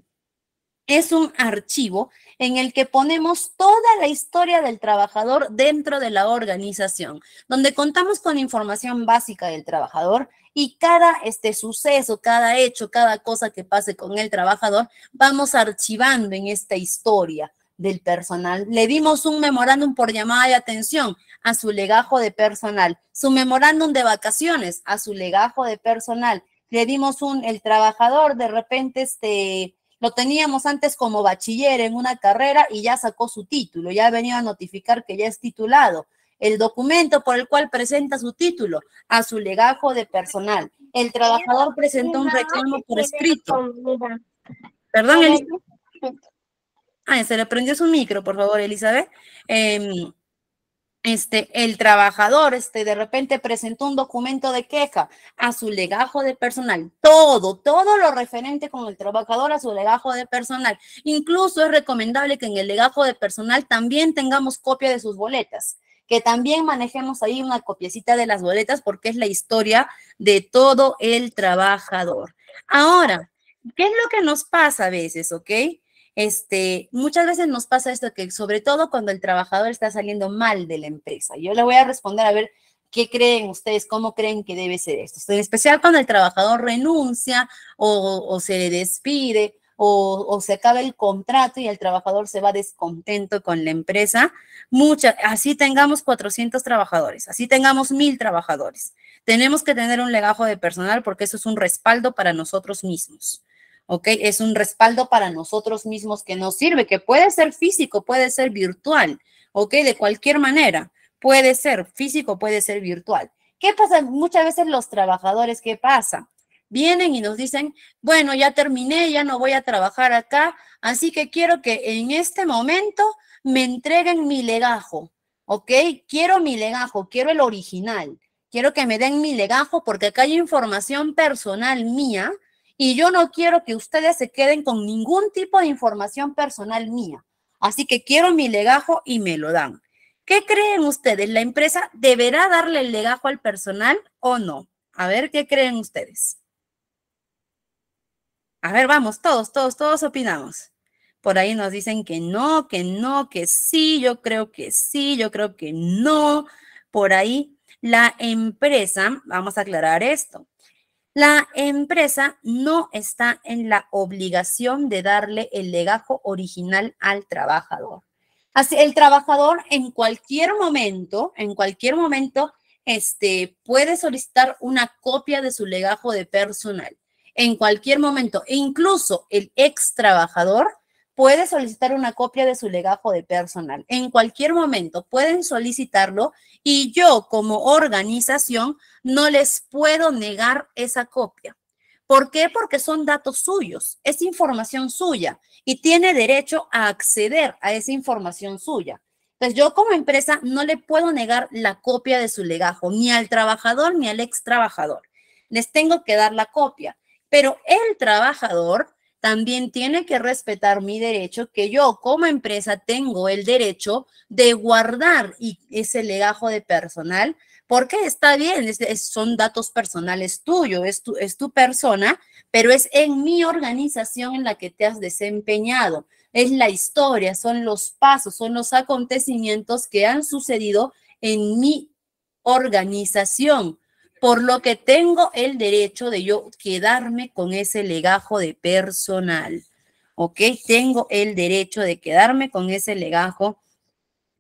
es un archivo en el que ponemos toda la historia del trabajador dentro de la organización, donde contamos con información básica del trabajador y cada este suceso, cada hecho, cada cosa que pase con el trabajador, vamos archivando en esta historia del personal. Le dimos un memorándum por llamada de atención a su legajo de personal, su memorándum de vacaciones a su legajo de personal. Le dimos un, el trabajador de repente este, lo teníamos antes como bachiller en una carrera y ya sacó su título, ya ha venido a notificar que ya es titulado. El documento por el cual presenta su título a su legajo de personal. El trabajador presentó un reclamo por escrito. Perdón, Elizabeth. Ah, se le prendió su micro, por favor, Elizabeth. Em, este, el trabajador este, de repente presentó un documento de queja a su legajo de personal, todo, todo lo referente con el trabajador a su legajo de personal. Incluso es recomendable que en el legajo de personal también tengamos copia de sus boletas, que también manejemos ahí una copiecita de las boletas porque es la historia de todo el trabajador. Ahora, ¿qué es lo que nos pasa a veces, ok? Este, muchas veces nos pasa esto que sobre todo cuando el trabajador está saliendo mal de la empresa. Yo le voy a responder a ver qué creen ustedes, cómo creen que debe ser esto. En especial cuando el trabajador renuncia o, se despide o, se acaba el contrato y el trabajador se va descontento con la empresa. Mucha, así tengamos 400 trabajadores, así tengamos 1000 trabajadores. Tenemos que tener un legajo de personal porque eso es un respaldo para nosotros mismos. ¿ok? Es un respaldo para nosotros mismos que nos sirve, que puede ser físico, puede ser virtual, ¿ok? De cualquier manera, puede ser físico, puede ser virtual. ¿Qué pasa? Muchas veces los trabajadores, ¿qué pasa? Vienen y nos dicen, bueno, ya terminé, ya no voy a trabajar acá, así que quiero que en este momento me entreguen mi legajo, ¿ok? Quiero mi legajo, quiero el original, quiero que me den mi legajo porque acá hay información personal mía, y yo no quiero que ustedes se queden con ningún tipo de información personal mía. Así que quiero mi legajo y me lo dan. ¿Qué creen ustedes? ¿La empresa deberá darle el legajo al personal o no? A ver, ¿qué creen ustedes? A ver, vamos, todos, todos, todos opinamos. Por ahí nos dicen que no, que no, que sí, yo creo que sí, yo creo que no. Por ahí la empresa, vamos a aclarar esto, la empresa no está en la obligación de darle el legajo original al trabajador. Así, el trabajador en cualquier momento, en cualquier momento, este, puede solicitar una copia de su legajo de personal. En cualquier momento, e incluso el ex trabajador puede solicitar una copia de su legajo de personal. En cualquier momento pueden solicitarlo y yo como organización no les puedo negar esa copia. ¿Por qué? Porque son datos suyos, es información suya y tiene derecho a acceder a esa información suya. Entonces pues yo como empresa no le puedo negar la copia de su legajo, ni al trabajador ni al ex trabajador. Les tengo que dar la copia, pero el trabajador también tiene que respetar mi derecho, que yo como empresa tengo el derecho de guardar ese legajo de personal, porque está bien, son datos personales tuyos, es tu persona, pero es en mi organización en la que te has desempeñado. Es la historia, son los pasos, son los acontecimientos que han sucedido en mi organización por lo que tengo el derecho de yo quedarme con ese legajo de personal. ¿Ok? Tengo el derecho de quedarme con ese legajo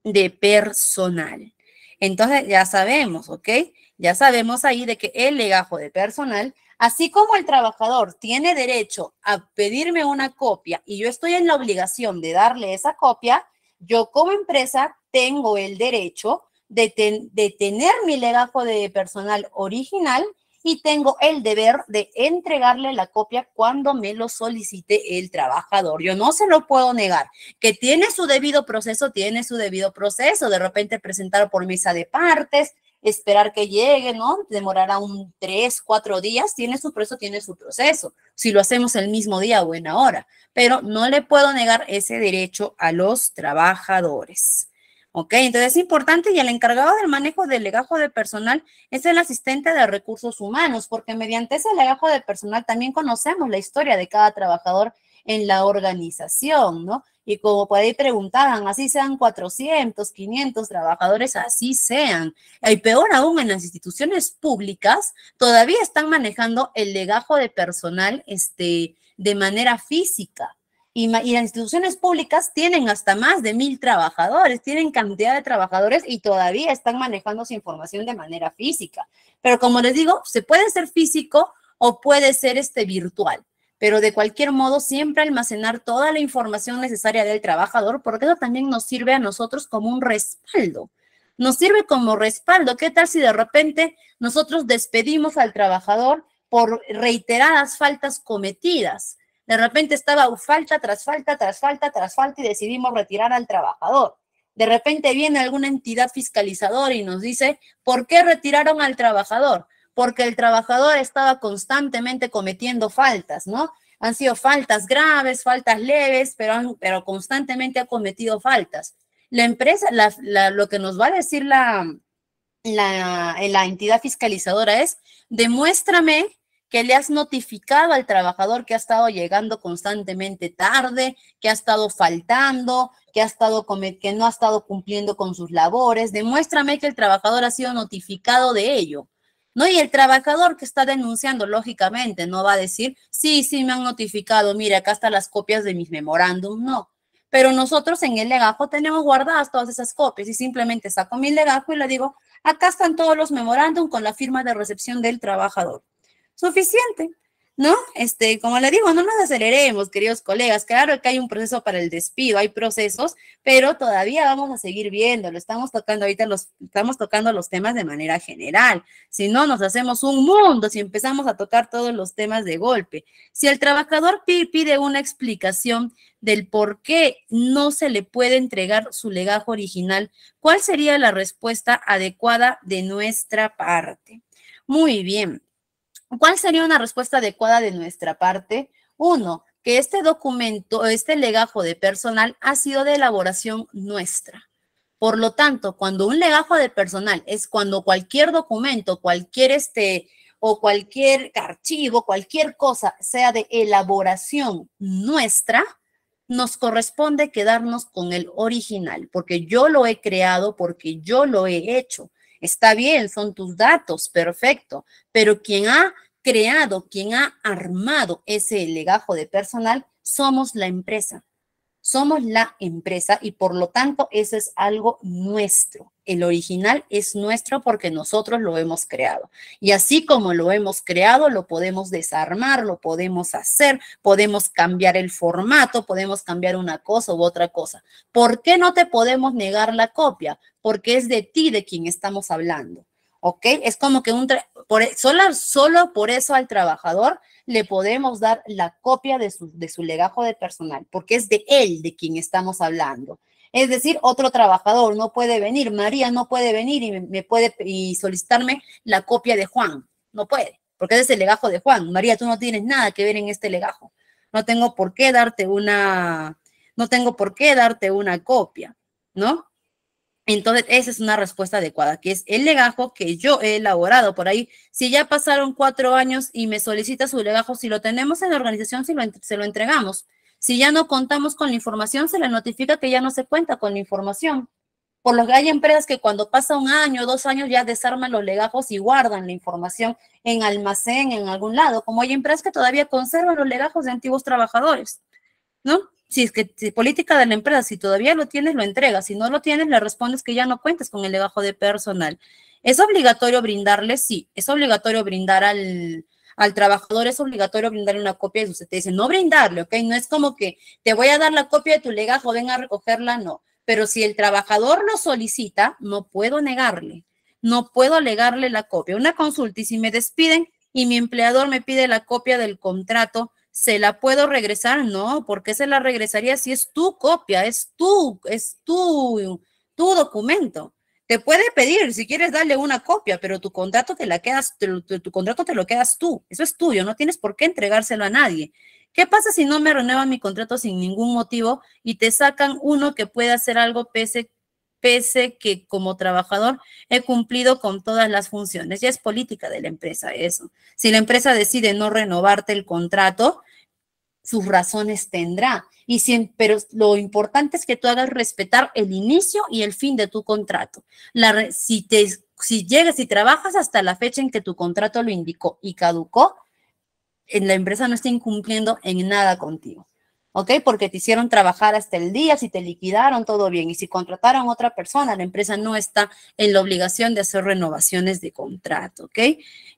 de personal. Entonces ya sabemos, ¿ok? Ya sabemos ahí de que el legajo de personal, así como el trabajador tiene derecho a pedirme una copia y yo estoy en la obligación de darle esa copia, yo como empresa tengo el derecho de, tener mi legajo de personal original y tengo el deber de entregarle la copia cuando me lo solicite el trabajador. Yo no se lo puedo negar. Que tiene su debido proceso, tiene su debido proceso. De repente presentar por mesa de partes, esperar que llegue, ¿no? Demorará un tres, cuatro días, tiene su proceso, tiene su proceso. Si lo hacemos el mismo día, buena hora. Pero no le puedo negar ese derecho a los trabajadores. ¿Ok? Entonces es importante y el encargado del manejo del legajo de personal es el asistente de recursos humanos, porque mediante ese legajo de personal también conocemos la historia de cada trabajador en la organización, ¿no? Y como por ahí preguntaban, así sean 400, 500 trabajadores, así sean. Y peor aún, en las instituciones públicas todavía están manejando el legajo de personal este, de manera física, y, las instituciones públicas tienen hasta más de mil trabajadores, tienen cantidad de trabajadores y todavía están manejando su información de manera física. Pero como les digo, se puede ser físico o puede ser este virtual. Pero de cualquier modo, siempre almacenar toda la información necesaria del trabajador, porque eso también nos sirve a nosotros como un respaldo. Nos sirve como respaldo. ¿Qué tal si de repente nosotros despedimos al trabajador por reiteradas faltas cometidas? De repente estaba falta tras falta, tras falta, tras falta y decidimos retirar al trabajador. De repente viene alguna entidad fiscalizadora y nos dice, ¿por qué retiraron al trabajador? Porque el trabajador estaba constantemente cometiendo faltas, ¿no? Han sido faltas graves, faltas leves, pero, pero constantemente ha cometido faltas. La empresa, lo que nos va a decir la, la, la entidad fiscalizadora es, demuéstrame que le has notificado al trabajador que ha estado llegando constantemente tarde, que ha estado faltando, que, ha estado que no ha estado cumpliendo con sus labores. Demuéstrame que el trabajador ha sido notificado de ello. ¿No? Y el trabajador que está denunciando, lógicamente, no va a decir, sí, sí, me han notificado, mire, acá están las copias de mis memorándum, no. Pero nosotros en el legajo tenemos guardadas todas esas copias y simplemente saco mi legajo y le digo, acá están todos los memorándum con la firma de recepción del trabajador suficiente. ¿no? Este, como le digo, no nos aceleremos, queridos colegas. Claro que hay un proceso para el despido, hay procesos, pero todavía vamos a seguir viéndolo. Estamos tocando ahorita los, estamos tocando los temas de manera general. Si no, nos hacemos un mundo si empezamos a tocar todos los temas de golpe. Si el trabajador pide una explicación del por qué no se le puede entregar su legajo original, ¿cuál sería la respuesta adecuada de nuestra parte? Muy bien. ¿Cuál sería una respuesta adecuada de nuestra parte? Uno, que este documento, este legajo de personal ha sido de elaboración nuestra. Por lo tanto, cuando un legajo de personal es cuando cualquier documento, cualquier este o cualquier archivo, cualquier cosa sea de elaboración nuestra, nos corresponde quedarnos con el original, porque yo lo he creado, porque yo lo he hecho. Está bien, son tus datos, perfecto, pero quien ha creado, quien ha armado ese legajo de personal, somos la empresa. Somos la empresa y por lo tanto eso es algo nuestro. El original es nuestro porque nosotros lo hemos creado. Y así como lo hemos creado, lo podemos desarmar, lo podemos hacer, podemos cambiar el formato, podemos cambiar una cosa u otra cosa. ¿Por qué no te podemos negar la copia? Porque es de ti de quien estamos hablando. ¿ok? Es como que un e, solo, solo, por eso al trabajador le podemos dar la copia de su, de su legajo de personal, porque es de él de quien estamos hablando. Es decir, otro trabajador no puede venir, María no puede venir y me puede y solicitarme la copia de Juan, no puede, porque es el legajo de Juan. María, tú no tienes nada que ver en este legajo. No tengo por qué darte una no tengo por qué darte una copia, ¿no? Entonces, esa es una respuesta adecuada, que es el legajo que yo he elaborado por ahí. Si ya pasaron cuatro años y me solicita su legajo, si lo tenemos en la organización, si se lo entregamos. Si ya no contamos con la información, se le notifica que ya no se cuenta con la información. Por lo que hay empresas que cuando pasa un año, dos años, ya desarman los legajos y guardan la información en almacén, en algún lado, como hay empresas que todavía conservan los legajos de antiguos trabajadores, ¿no? Si es que política de la empresa, si todavía lo tienes, lo entregas. Si no lo tienes, le respondes que ya no cuentes con el legajo de personal. ¿Es obligatorio brindarle? Sí, es obligatorio brindar al, trabajador es obligatorio brindarle una copia de te dice, no brindarle, ¿ok? No es como que te voy a dar la copia de tu legajo, ven a recogerla, no. Pero si el trabajador lo solicita, no puedo negarle, no puedo alegarle la copia. Una consulta y si me despiden y mi empleador me pide la copia del contrato, ¿Se la puedo regresar? No, porque se la regresaría si es tu copia, es tu, es tu, tu documento? Te puede pedir si quieres darle una copia, pero tu contrato te la quedas, tu, contrato te lo quedas tú. Eso es tuyo, no tienes por qué entregárselo a nadie. ¿Qué pasa si no me renuevan mi contrato sin ningún motivo y te sacan uno que puede hacer algo pese pese que como trabajador he cumplido con todas las funciones. Ya es política de la empresa eso. Si la empresa decide no renovarte el contrato, sus razones tendrá. Y si, pero lo importante es que tú hagas respetar el inicio y el fin de tu contrato. La, si, si llegas y trabajas hasta la fecha en que tu contrato lo indicó y caducó, la empresa no está incumpliendo en nada contigo. ¿ok? Porque te hicieron trabajar hasta el día, si te liquidaron, todo bien. Y si contrataron a otra persona, la empresa no está en la obligación de hacer renovaciones de contrato, ¿ok?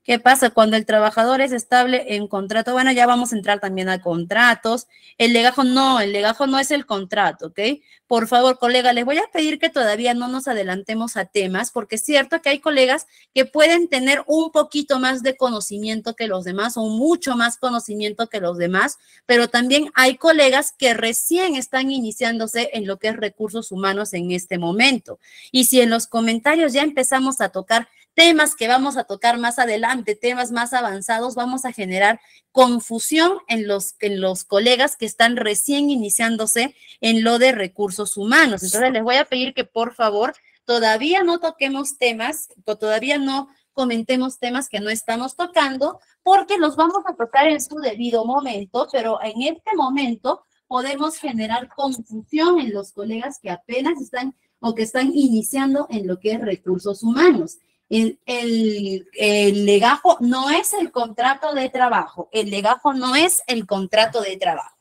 ¿Qué pasa? Cuando el trabajador es estable en contrato, bueno, ya vamos a entrar también a contratos. El legajo no, el legajo no es el contrato, ¿ok? Por favor, colega, les voy a pedir que todavía no nos adelantemos a temas, porque es cierto que hay colegas que pueden tener un poquito más de conocimiento que los demás o mucho más conocimiento que los demás, pero también hay colegas que recién están iniciándose en lo que es recursos humanos en este momento. Y si en los comentarios ya empezamos a tocar temas que vamos a tocar más adelante, temas más avanzados, vamos a generar confusión en los, en los colegas que están recién iniciándose en lo de recursos humanos. Entonces les voy a pedir que por favor todavía no toquemos temas, todavía no comentemos temas que no estamos tocando, porque los vamos a tocar en su debido momento, pero en este momento podemos generar confusión en los colegas que apenas están o que están iniciando en lo que es recursos humanos. El, legajo no es el contrato de trabajo, el legajo no es el contrato de trabajo.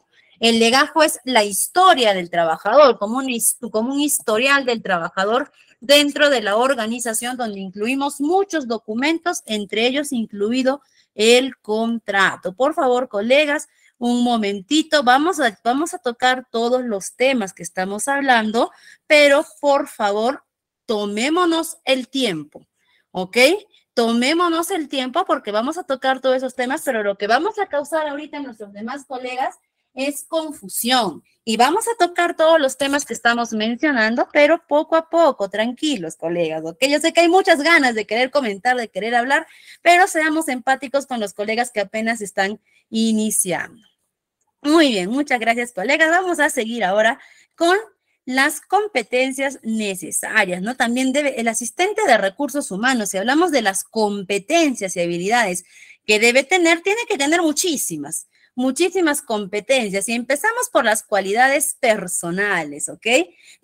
El legajo es la historia del trabajador, como un, historial del trabajador dentro de la organización donde incluimos muchos documentos, entre ellos incluido el contrato. Por favor, colegas, un momentito, vamos a tocar todos los temas que estamos hablando, pero por favor, tomémonos el tiempo ¿ok? Tomémonos el tiempo porque vamos a tocar todos esos temas, pero lo que vamos a causar ahorita en nuestros demás colegas es confusión. Y vamos a tocar todos los temas que estamos mencionando, pero poco a poco, tranquilos, colegas, ¿ok? Yo sé que hay muchas ganas de querer comentar, de querer hablar, pero seamos empáticos con los colegas que apenas están iniciando. Muy bien, muchas gracias, colegas. Vamos a seguir ahora con las competencias necesarias, ¿no? También debe el asistente de recursos humanos, si hablamos de las competencias y habilidades que debe tener, tiene que tener muchísimas, muchísimas competencias. Y empezamos por las cualidades personales, ¿ok?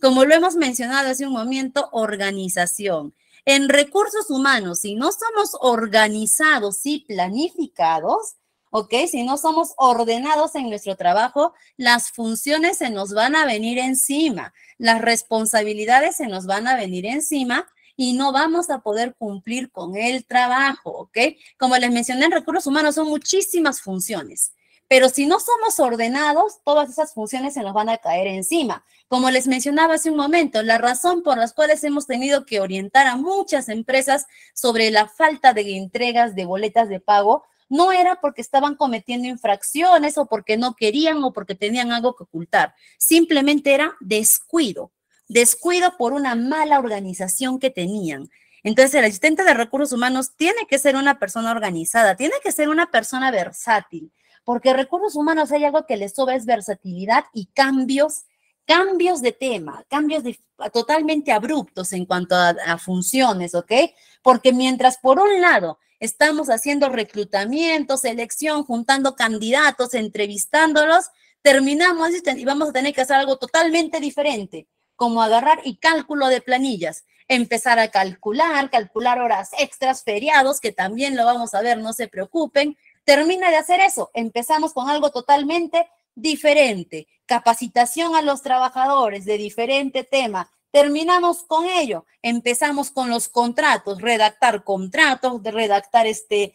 Como lo hemos mencionado hace un momento, organización. En recursos humanos, si no somos organizados y planificados, ¿ok? Si no somos ordenados en nuestro trabajo, las funciones se nos van a venir encima, las responsabilidades se nos van a venir encima y no vamos a poder cumplir con el trabajo, ¿ok? Como les mencioné en recursos humanos, son muchísimas funciones. Pero si no somos ordenados, todas esas funciones se nos van a caer encima. Como les mencionaba hace un momento, la razón por las cuales hemos tenido que orientar a muchas empresas sobre la falta de entregas de boletas de pago no era porque estaban cometiendo infracciones o porque no querían o porque tenían algo que ocultar, simplemente era descuido, descuido por una mala organización que tenían. Entonces, el asistente de recursos humanos tiene que ser una persona organizada, tiene que ser una persona versátil, porque recursos humanos hay algo que les sobra es versatilidad y cambios, cambios de tema, cambios totalmente abruptos en cuanto a funciones, ¿ok? Porque mientras por un lado estamos haciendo reclutamiento, selección, juntando candidatos, entrevistándolos, terminamos y vamos a tener que hacer algo totalmente diferente, como agarrar y cálculo de planillas, empezar a calcular, calcular horas extras, feriados, que también lo vamos a ver, no se preocupen. Termina de hacer eso, empezamos con algo totalmente diferente, capacitación a los trabajadores de diferente tema, Terminamos con ello. Empezamos con los contratos, redactar contratos, redactar este,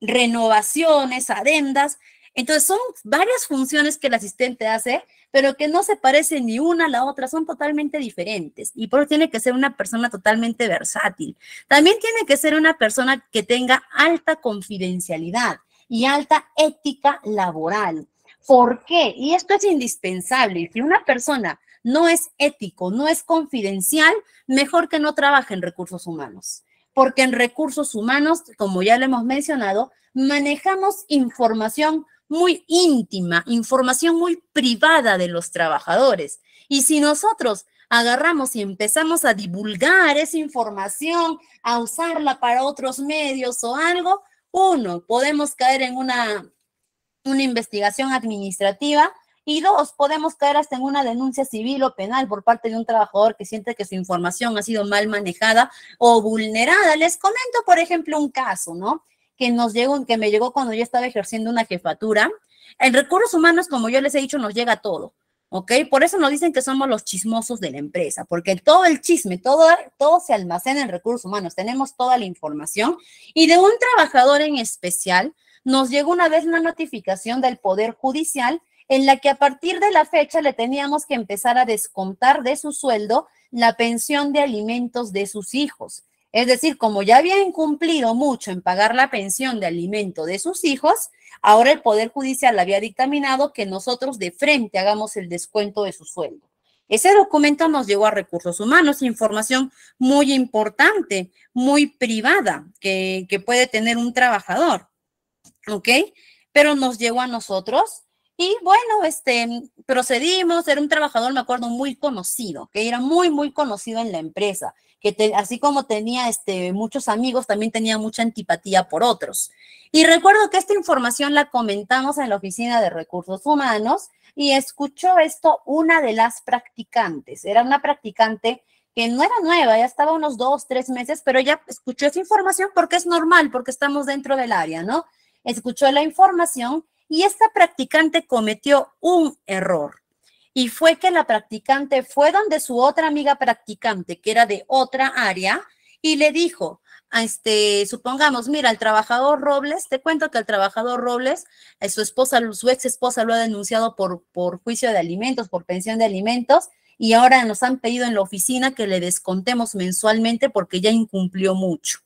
renovaciones, adendas. Entonces son varias funciones que el asistente hace, pero que no se parecen ni una a la otra, son totalmente diferentes. Y por eso tiene que ser una persona totalmente versátil. También tiene que ser una persona que tenga alta confidencialidad y alta ética laboral. ¿Por qué? Y esto es indispensable. Si una persona no es ético, no es confidencial, mejor que no trabaje en recursos humanos. Porque en recursos humanos, como ya lo hemos mencionado, manejamos información muy íntima, información muy privada de los trabajadores. Y si nosotros agarramos y empezamos a divulgar esa información, a usarla para otros medios o algo, uno, podemos caer en una, una investigación administrativa y dos, podemos caer hasta en una denuncia civil o penal por parte de un trabajador que siente que su información ha sido mal manejada o vulnerada. Les comento, por ejemplo, un caso, ¿no? Que nos llegó, que me llegó cuando yo estaba ejerciendo una jefatura. En recursos humanos, como yo les he dicho, nos llega todo. ¿ok? Por eso nos dicen que somos los chismosos de la empresa, porque todo el chisme, todo, todo se almacena en recursos humanos, tenemos toda la información. Y de un trabajador en especial, nos llegó una vez una notificación del Poder Judicial en la que a partir de la fecha le teníamos que empezar a descontar de su sueldo la pensión de alimentos de sus hijos. Es decir, como ya había incumplido mucho en pagar la pensión de alimento de sus hijos, ahora el Poder Judicial había dictaminado que nosotros de frente hagamos el descuento de su sueldo. Ese documento nos llegó a recursos humanos, información muy importante, muy privada que, que puede tener un trabajador. ¿Ok? Pero nos llegó a nosotros y bueno, este, procedimos, era un trabajador, me acuerdo, muy conocido, que era muy, muy conocido en la empresa, que así como tenía este, muchos amigos, también tenía mucha antipatía por otros. Y recuerdo que esta información la comentamos en la oficina de recursos humanos y escuchó esto una de las practicantes, era una practicante que no era nueva, ya estaba unos dos, tres meses, pero ya escuchó esa información porque es normal, porque estamos dentro del área, ¿no? Escuchó la información y esta practicante cometió un error. Y fue que la practicante fue donde su otra amiga practicante, que era de otra área, y le dijo, este, supongamos, mira, el trabajador Robles, te cuento que el trabajador Robles, eh, su esposa, su ex esposa lo ha denunciado por, por juicio de alimentos, por pensión de alimentos, y ahora nos han pedido en la oficina que le descontemos mensualmente porque ya incumplió mucho.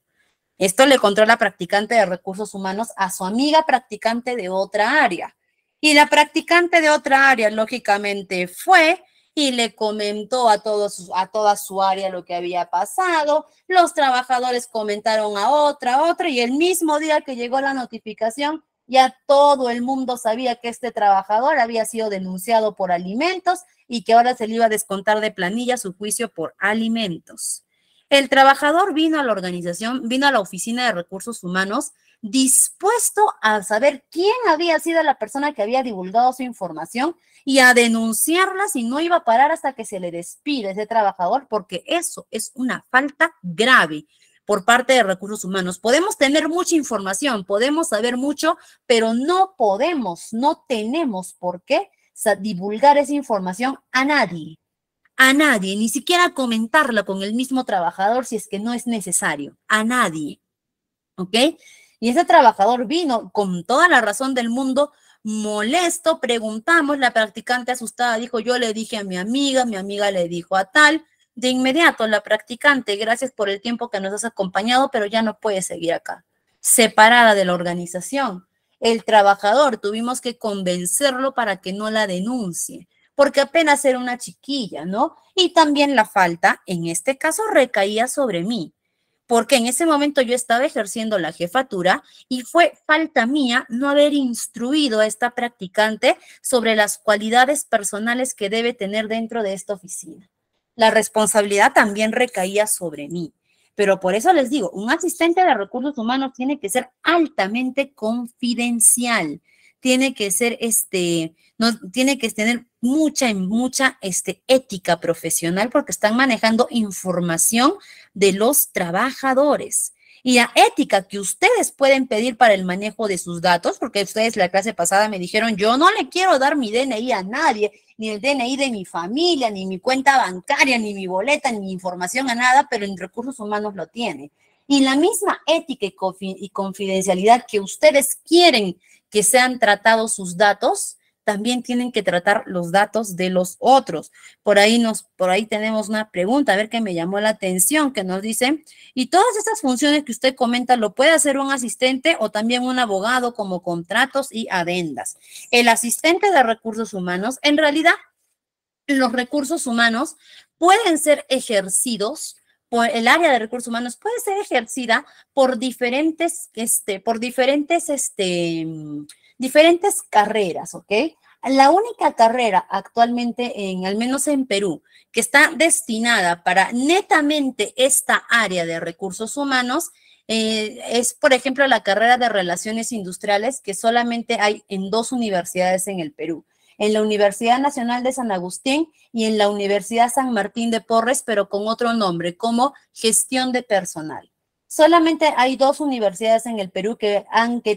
Esto le contó la practicante de recursos humanos a su amiga practicante de otra área. Y la practicante de otra área, lógicamente, fue y le comentó a, todos, a toda su área lo que había pasado. Los trabajadores comentaron a otra, a otra, y el mismo día que llegó la notificación, ya todo el mundo sabía que este trabajador había sido denunciado por alimentos y que ahora se le iba a descontar de planilla su juicio por alimentos. El trabajador vino a la organización, vino a la oficina de recursos humanos dispuesto a saber quién había sido la persona que había divulgado su información y a denunciarla si no iba a parar hasta que se le despide ese trabajador, porque eso es una falta grave por parte de recursos humanos. Podemos tener mucha información, podemos saber mucho, pero no podemos, no tenemos por qué divulgar esa información a nadie a nadie, ni siquiera comentarla con el mismo trabajador si es que no es necesario, a nadie. ¿Ok? Y ese trabajador vino con toda la razón del mundo, molesto, preguntamos, la practicante asustada dijo, yo le dije a mi amiga, mi amiga le dijo a tal. De inmediato, la practicante, gracias por el tiempo que nos has acompañado, pero ya no puede seguir acá, separada de la organización. El trabajador tuvimos que convencerlo para que no la denuncie porque apenas era una chiquilla, ¿no? Y también la falta, en este caso, recaía sobre mí, porque en ese momento yo estaba ejerciendo la jefatura y fue falta mía no haber instruido a esta practicante sobre las cualidades personales que debe tener dentro de esta oficina. La responsabilidad también recaía sobre mí. Pero por eso les digo, un asistente de recursos humanos tiene que ser altamente confidencial, tiene que ser este, no, tiene que tener mucha, y mucha este, ética profesional porque están manejando información de los trabajadores. Y la ética que ustedes pueden pedir para el manejo de sus datos, porque ustedes la clase pasada me dijeron, yo no le quiero dar mi DNI a nadie, ni el DNI de mi familia, ni mi cuenta bancaria, ni mi boleta, ni información a nada, pero en recursos humanos lo tiene. Y la misma ética y confidencialidad que ustedes quieren que sean tratados sus datos, también tienen que tratar los datos de los otros. Por ahí, nos, por ahí tenemos una pregunta, a ver, qué me llamó la atención, que nos dice, y todas estas funciones que usted comenta, ¿lo puede hacer un asistente o también un abogado como contratos y adendas? El asistente de recursos humanos, en realidad, los recursos humanos pueden ser ejercidos el área de recursos humanos puede ser ejercida por diferentes, este, por diferentes, este, diferentes carreras, ¿ok? La única carrera actualmente, en, al menos en Perú, que está destinada para netamente esta área de recursos humanos eh, es, por ejemplo, la carrera de relaciones industriales que solamente hay en dos universidades en el Perú en la Universidad Nacional de San Agustín y en la Universidad San Martín de Porres, pero con otro nombre, como gestión de personal. Solamente hay dos universidades en el Perú que,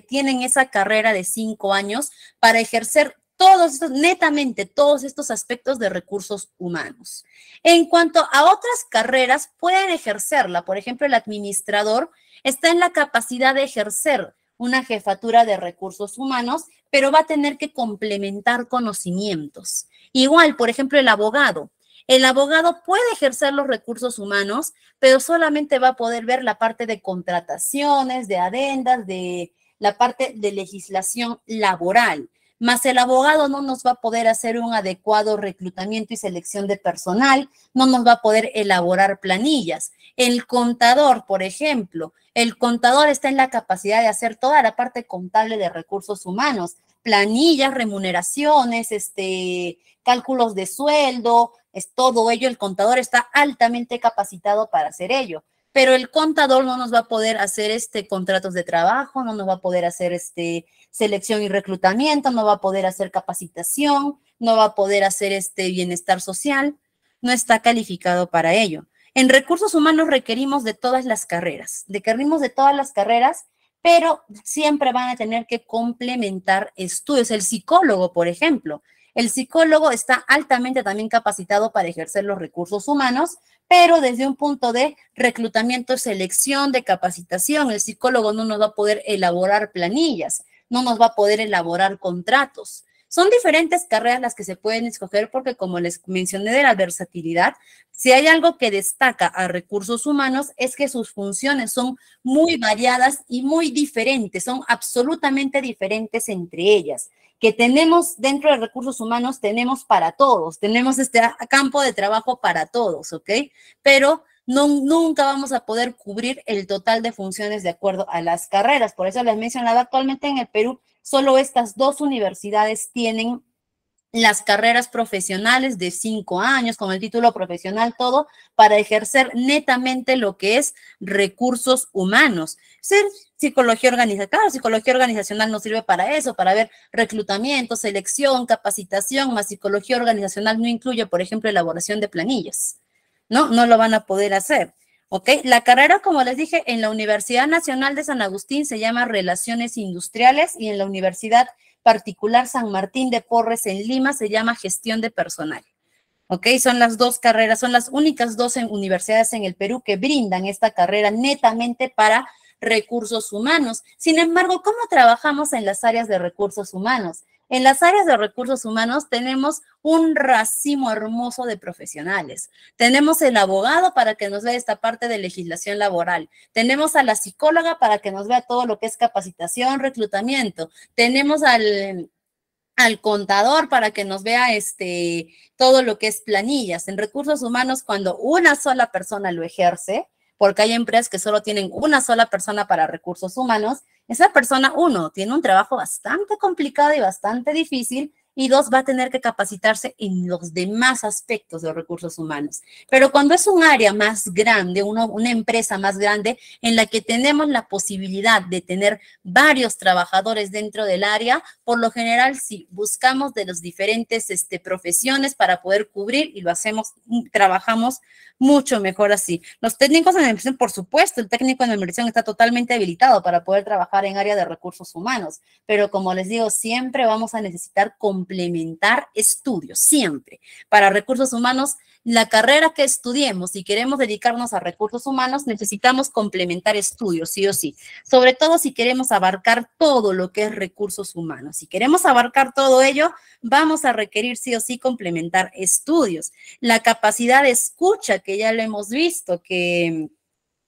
tienen esa carrera de cinco años para ejercer todos estos, netamente todos estos aspectos de recursos humanos. En cuanto a otras carreras, pueden ejercerla. Por ejemplo, el administrador está en la capacidad de ejercer una jefatura de recursos humanos, pero va a tener que complementar conocimientos. Igual, por ejemplo, el abogado el abogado puede ejercer los recursos humanos, pero solamente va a poder ver la parte de contrataciones, de adendas, de la parte de legislación laboral. Más el abogado no nos va a poder hacer un adecuado reclutamiento y selección de personal, no nos va a poder elaborar planillas. El contador, por ejemplo, el contador está en la capacidad de hacer toda la parte contable de recursos humanos, planillas, remuneraciones, este, cálculos de sueldo, es todo ello, el contador está altamente capacitado para hacer ello. Pero el contador no nos va a poder hacer este contratos de trabajo, no nos va a poder hacer este selección y reclutamiento, no va a poder hacer capacitación, no va a poder hacer este bienestar social, no está calificado para ello. En recursos humanos requerimos de todas las carreras, requerimos de todas las carreras pero siempre van a tener que complementar estudios. El psicólogo, por ejemplo, el psicólogo está altamente también capacitado para ejercer los recursos humanos, pero desde un punto de reclutamiento, selección, de capacitación, el psicólogo no nos va a poder elaborar planillas, no nos va a poder elaborar contratos. Son diferentes carreras las que se pueden escoger porque, como les mencioné de la versatilidad, si hay algo que destaca a recursos humanos es que sus funciones son muy variadas y muy diferentes, son absolutamente diferentes entre ellas que tenemos dentro de recursos humanos, tenemos para todos, tenemos este campo de trabajo para todos, ¿ok? Pero no, nunca vamos a poder cubrir el total de funciones de acuerdo a las carreras. Por eso les mencionaba, actualmente en el Perú solo estas dos universidades tienen las carreras profesionales de cinco años, con el título profesional, todo, para ejercer netamente lo que es recursos humanos. Ser psicología organizacional, claro, psicología organizacional no sirve para eso, para ver reclutamiento, selección, capacitación, más psicología organizacional no incluye, por ejemplo, elaboración de planillas, ¿no? No lo van a poder hacer. ¿ok? La carrera, como les dije, en la Universidad Nacional de San Agustín se llama Relaciones Industriales y en la Universidad particular San Martín de Porres en Lima, se llama gestión de personal. ¿ok? Son las dos carreras, son las únicas dos universidades en el Perú que brindan esta carrera netamente para recursos humanos. Sin embargo, ¿cómo trabajamos en las áreas de recursos humanos? En las áreas de recursos humanos tenemos un racimo hermoso de profesionales. Tenemos el abogado para que nos vea esta parte de legislación laboral. Tenemos a la psicóloga para que nos vea todo lo que es capacitación, reclutamiento. Tenemos al al contador para que nos vea este todo lo que es planillas. En recursos humanos, cuando una sola persona lo ejerce, porque hay empresas que solo tienen una sola persona para recursos humanos. Esa persona, uno, tiene un trabajo bastante complicado y bastante difícil y dos, va a tener que capacitarse en los demás aspectos de los recursos humanos. Pero cuando es un área más grande, una empresa más grande en la que tenemos la posibilidad de tener varios trabajadores dentro del área, por lo general si buscamos de los diferentes este, profesiones para poder cubrir y lo hacemos, mm, trabajamos mucho mejor así. Los técnicos en administración, por supuesto, el técnico en administración está totalmente habilitado para poder trabajar en área de recursos humanos, pero como les digo, siempre vamos a necesitar complementar estudios, siempre. Para recursos humanos, la carrera que estudiemos si queremos dedicarnos a recursos humanos, necesitamos complementar estudios, sí o sí. Sobre todo si queremos abarcar todo lo que es recursos humanos. Si queremos abarcar todo ello, vamos a requerir sí o sí complementar estudios. La capacidad de escucha, que ya lo hemos visto, que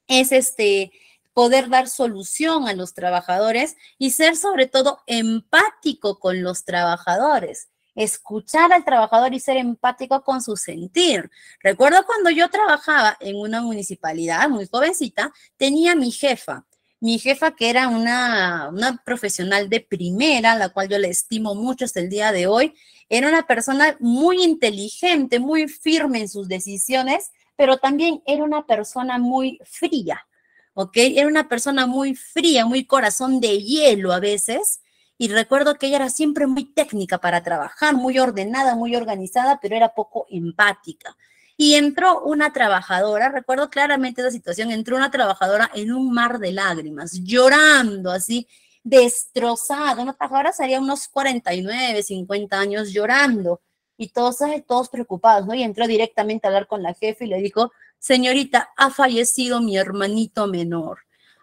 es este poder dar solución a los trabajadores y ser sobre todo empático con los trabajadores escuchar al trabajador y ser empático con su sentir. Recuerdo cuando yo trabajaba en una municipalidad muy jovencita, tenía mi jefa, mi jefa que era una, una profesional de primera, la cual yo le estimo mucho hasta el día de hoy, era una persona muy inteligente, muy firme en sus decisiones, pero también era una persona muy fría ¿ok? Era una persona muy fría, muy corazón de hielo a veces. Y recuerdo que ella era siempre muy técnica para trabajar, muy ordenada, muy organizada, pero era poco empática. Y entró una trabajadora, recuerdo claramente la situación, entró una trabajadora en un mar de lágrimas, llorando así, destrozada. Una trabajadora sería unos 49, 50 años llorando y todos, todos preocupados, ¿no? Y entró directamente a hablar con la jefe y le dijo, señorita, ha fallecido mi hermanito menor.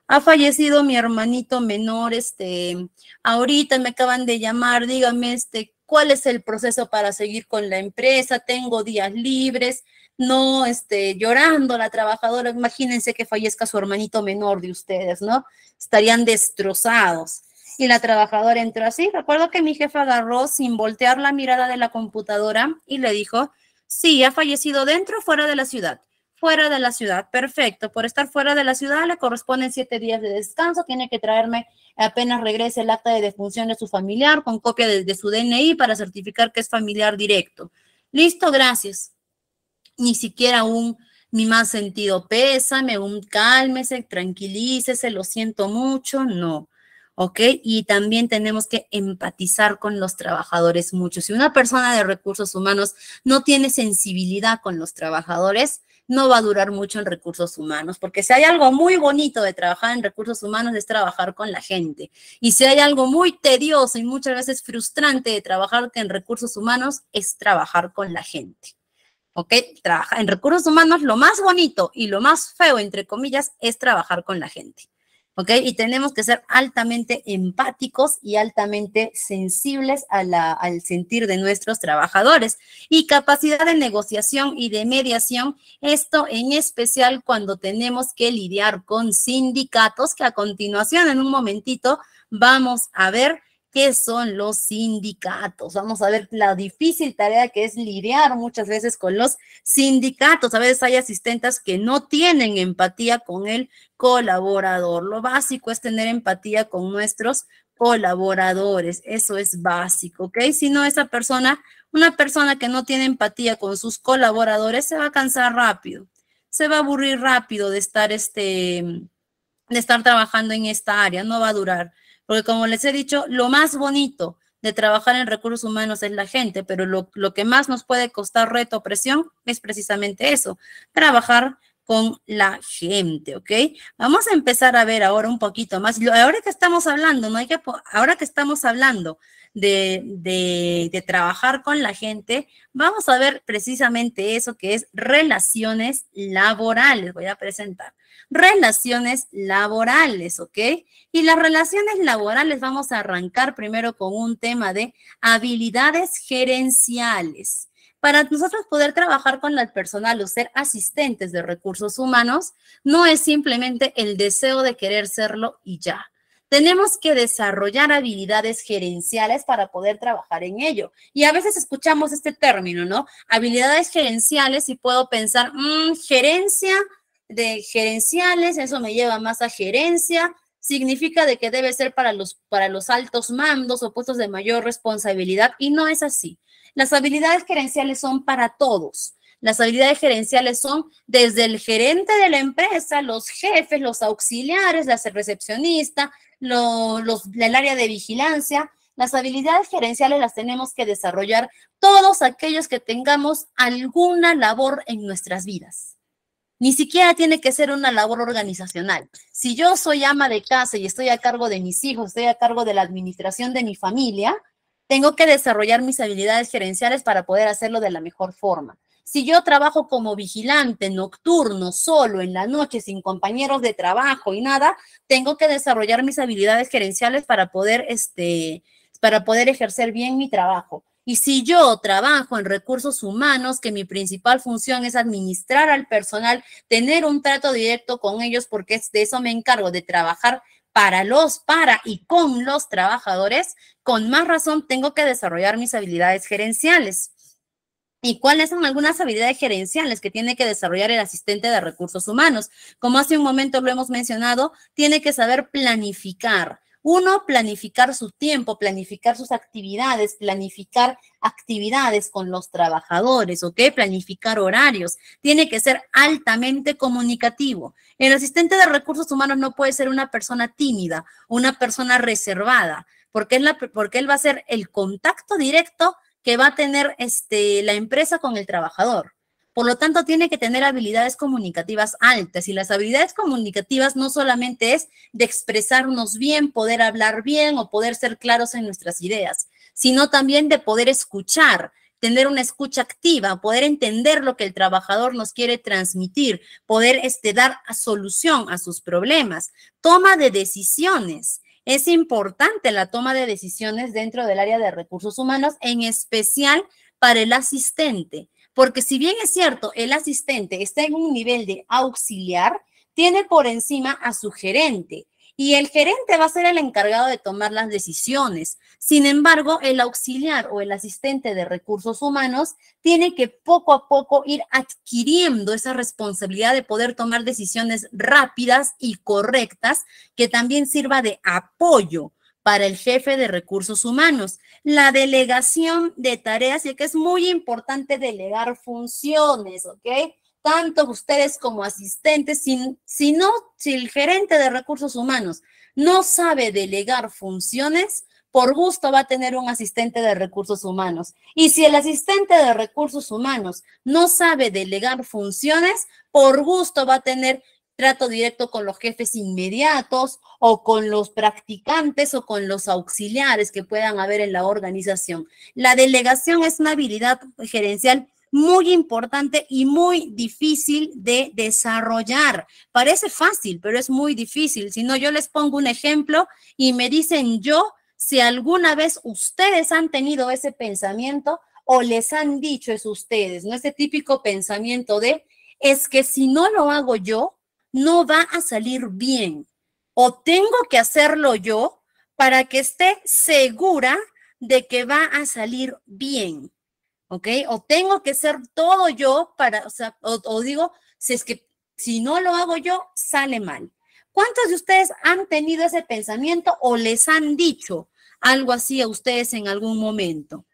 Ha fallecido mi hermanito menor, este, ahorita me acaban de llamar, dígame, este, ¿cuál es el proceso para seguir con la empresa? Tengo días libres, no, este, llorando la trabajadora, imagínense que fallezca su hermanito menor de ustedes, ¿no? Estarían destrozados. Y la trabajadora entró así. Recuerdo que mi jefa agarró sin voltear la mirada de la computadora y le dijo, sí, ha fallecido dentro o fuera de la ciudad fuera de la ciudad. Perfecto, por estar fuera de la ciudad le corresponden siete días de descanso. Tiene que traerme apenas regrese el acta de defunción de su familiar con copia de, su DNI para certificar que es familiar directo. Listo, gracias. Ni siquiera un mi más sentido pésame, un cálmese, tranquilícese, lo siento mucho, no. ¿Ok? Y también tenemos que empatizar con los trabajadores mucho. Si una persona de recursos humanos no tiene sensibilidad con los trabajadores, no va a durar mucho en recursos humanos, porque si hay algo muy bonito de trabajar en recursos humanos es trabajar con la gente. Y si hay algo muy tedioso y muchas veces frustrante de trabajar en recursos humanos es trabajar con la gente. ¿Ok? Trabaja en recursos humanos lo más bonito y lo más feo, entre comillas, es trabajar con la gente. ¿ok? Y tenemos que ser altamente empáticos y altamente sensibles al sentir de nuestros trabajadores. Y capacidad de negociación y de mediación, esto en especial cuando tenemos que lidiar con sindicatos, que a continuación en un momentito vamos a ver qué son los sindicatos. Vamos a ver la difícil tarea que es lidiar muchas veces con los sindicatos. A veces hay asistentas que no tienen empatía con el colaborador. Lo básico es tener empatía con nuestros colaboradores. Eso es básico, ¿ok? Si no, esa persona, una persona que no tiene empatía con sus colaboradores se va a cansar rápido, se va a aburrir rápido de estar este de estar trabajando en esta área, no va a durar. Porque como les he dicho, lo más bonito de trabajar en recursos humanos es la gente, pero lo, que más nos puede costar reto o presión es precisamente eso, trabajar con la gente, ¿ok? Vamos a empezar a ver ahora un poquito más. Ahora que estamos hablando, no hay que, ahora que estamos hablando de trabajar con la gente, vamos a ver precisamente eso que es relaciones laborales. Voy a presentar relaciones laborales, ¿ok? Y las relaciones laborales vamos a arrancar primero con un tema de habilidades gerenciales. Para nosotros poder trabajar con el personal o ser asistentes de recursos humanos, no es simplemente el deseo de querer serlo y ya. Tenemos que desarrollar habilidades gerenciales para poder trabajar en ello. Y a veces escuchamos este término, ¿no? Habilidades gerenciales y puedo pensar, mm, gerencia, de gerenciales, eso me lleva más a gerencia, significa de que debe ser para los, para los altos mandos o puestos de mayor responsabilidad y no es así. Las habilidades gerenciales son para todos. Las habilidades gerenciales son desde el gerente de la empresa, los jefes, los auxiliares, las recepcionista, los, los, el área de vigilancia. Las habilidades gerenciales las tenemos que desarrollar todos aquellos que tengamos alguna labor en nuestras vidas. Ni siquiera tiene que ser una labor organizacional. Si yo soy ama de casa y estoy a cargo de mis hijos, estoy a cargo de la administración de mi familia, tengo que desarrollar mis habilidades gerenciales para poder hacerlo de la mejor forma. Si yo trabajo como vigilante nocturno, solo, en la noche, sin compañeros de trabajo y nada, tengo que desarrollar mis habilidades gerenciales para poder, este, para poder ejercer bien mi trabajo. Y si yo trabajo en recursos humanos, que mi principal función es administrar al personal, tener un trato directo con ellos, porque de eso me encargo, de trabajar para los, para y con los trabajadores, con más razón tengo que desarrollar mis habilidades gerenciales. ¿Y cuáles son algunas habilidades gerenciales que tiene que desarrollar el asistente de recursos humanos? Como hace un momento lo hemos mencionado, tiene que saber planificar, uno, planificar su tiempo, planificar sus actividades, planificar actividades con los trabajadores, ¿ok? Planificar horarios. Tiene que ser altamente comunicativo. El asistente de recursos humanos no puede ser una persona tímida, una persona reservada, porque, él va a ser el contacto directo que va a tener este, la empresa con el trabajador. Por lo tanto, tiene que tener habilidades comunicativas altas y las habilidades comunicativas no solamente es de expresarnos bien, poder hablar bien o poder ser claros en nuestras ideas, sino también de poder escuchar tener una escucha activa, poder entender lo que el trabajador nos quiere transmitir, poder este, dar solución a sus problemas, toma de decisiones. Es importante la toma de decisiones dentro del área de recursos humanos, en especial para el asistente. Porque si bien es cierto, el asistente está en un nivel de auxiliar, tiene por encima a su gerente y el gerente va a ser el encargado de tomar las decisiones. Sin embargo, el auxiliar o el asistente de recursos humanos tiene que poco a poco ir adquiriendo esa responsabilidad de poder tomar decisiones rápidas y correctas que también sirva de apoyo para el jefe de recursos humanos. La delegación de tareas, y que es muy importante delegar funciones, ¿ok? Tanto ustedes como asistentes, si, si no, si el gerente de recursos humanos no sabe delegar funciones, por gusto va a tener un asistente de recursos humanos. Y si el asistente de recursos humanos no sabe delegar funciones, por gusto va a tener trato directo con los jefes inmediatos o con los practicantes o con los auxiliares que puedan haber en la organización. La delegación es una habilidad gerencial muy importante y muy difícil de desarrollar. Parece fácil, pero es muy difícil. Si no, yo les pongo un ejemplo y me dicen yo si alguna vez ustedes han tenido ese pensamiento o les han dicho es ustedes, ¿no? Ese típico pensamiento de, es que si no lo hago yo, no va a salir bien. O tengo que hacerlo yo para que esté segura de que va a salir bien. ¿Ok? O tengo que ser todo yo para, o digo, si es que si no lo hago yo, sale mal. ¿Cuántos de ustedes han tenido ese pensamiento o les han dicho algo así a ustedes en algún momento?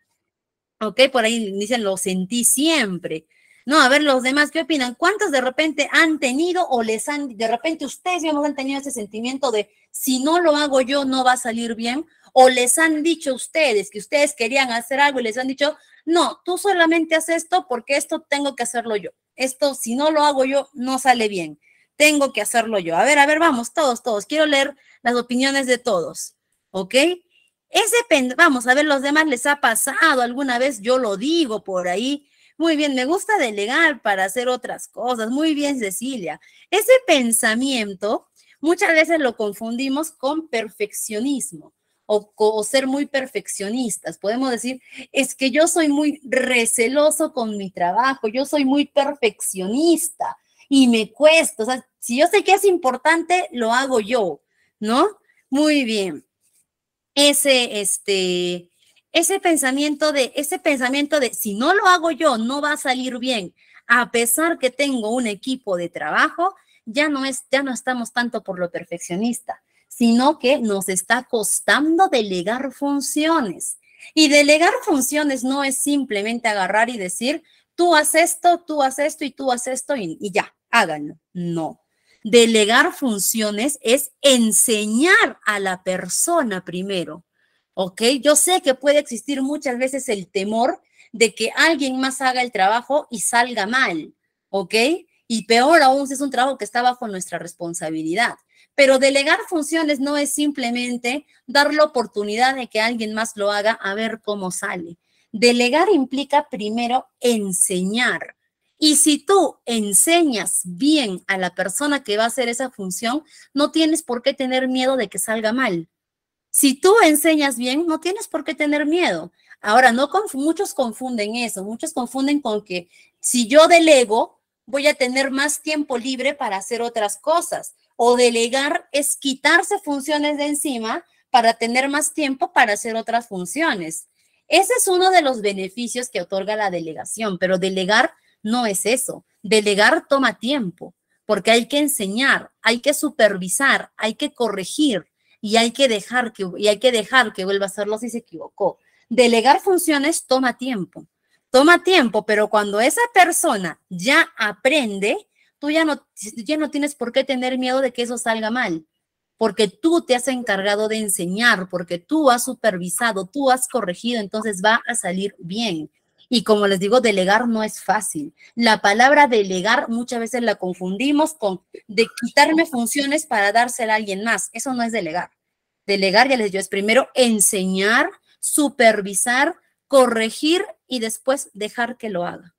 ¿Ok? Por ahí dicen, lo sentí siempre. No, a ver, los demás, ¿qué opinan? ¿Cuántos de repente han tenido o les han, de repente ustedes no han tenido ese sentimiento de si no lo hago yo no va a salir bien? ¿O les han dicho ustedes que ustedes querían hacer algo y les han dicho, no, tú solamente haces esto porque esto tengo que hacerlo yo? Esto, si no lo hago yo, no sale bien. Tengo que hacerlo yo. A ver, a ver, vamos, todos, todos. Quiero leer las opiniones de todos. ¿Ok? Ese, vamos a ver, los demás les ha pasado alguna vez, yo lo digo por ahí, muy bien, me gusta delegar para hacer otras cosas. Muy bien, Cecilia. Ese pensamiento muchas veces lo confundimos con perfeccionismo o, ser muy perfeccionistas. Podemos decir, es que yo soy muy receloso con mi trabajo, yo soy muy perfeccionista y me cuesta. O sea, si yo sé que es importante, lo hago yo, ¿no? Muy bien. Ese, este, ese pensamiento de, ese pensamiento de, si no lo hago yo, no va a salir bien, a pesar que tengo un equipo de trabajo, ya no es, ya no estamos tanto por lo perfeccionista, sino que nos está costando delegar funciones. Y delegar funciones no es simplemente agarrar y decir, tú haz esto, tú haz esto y tú haz esto y, y ya, háganlo. No. Delegar funciones es enseñar a la persona primero ¿ok? Yo sé que puede existir muchas veces el temor de que alguien más haga el trabajo y salga mal, ¿ok? Y peor aún si es un trabajo que está bajo nuestra responsabilidad. Pero delegar funciones no es simplemente dar la oportunidad de que alguien más lo haga a ver cómo sale. Delegar implica primero enseñar. Y si tú enseñas bien a la persona que va a hacer esa función, no tienes por qué tener miedo de que salga mal. Si tú enseñas bien, no tienes por qué tener miedo. Ahora, no muchos confunden eso, muchos confunden con que si yo delego, voy a tener más tiempo libre para hacer otras cosas. O delegar es quitarse funciones de encima para tener más tiempo para hacer otras funciones. Ese es uno de los beneficios que otorga la delegación, pero delegar no es eso. Delegar toma tiempo, porque hay que enseñar, hay que supervisar, hay que corregir, y hay que dejar que, y hay que, dejar que vuelva a hacerlo si se equivocó. Delegar funciones toma tiempo, toma tiempo, pero cuando esa persona ya aprende, tú ya no, ya no tienes por qué tener miedo de que eso salga mal, porque tú te has encargado de enseñar, porque tú has supervisado, tú has corregido, entonces va a salir bien. Y como les digo, delegar no es fácil. La palabra delegar muchas veces la confundimos con de quitarme funciones para dársela a alguien más. Eso no es delegar. Delegar, ya les digo, es primero enseñar, supervisar, corregir y después dejar que lo haga.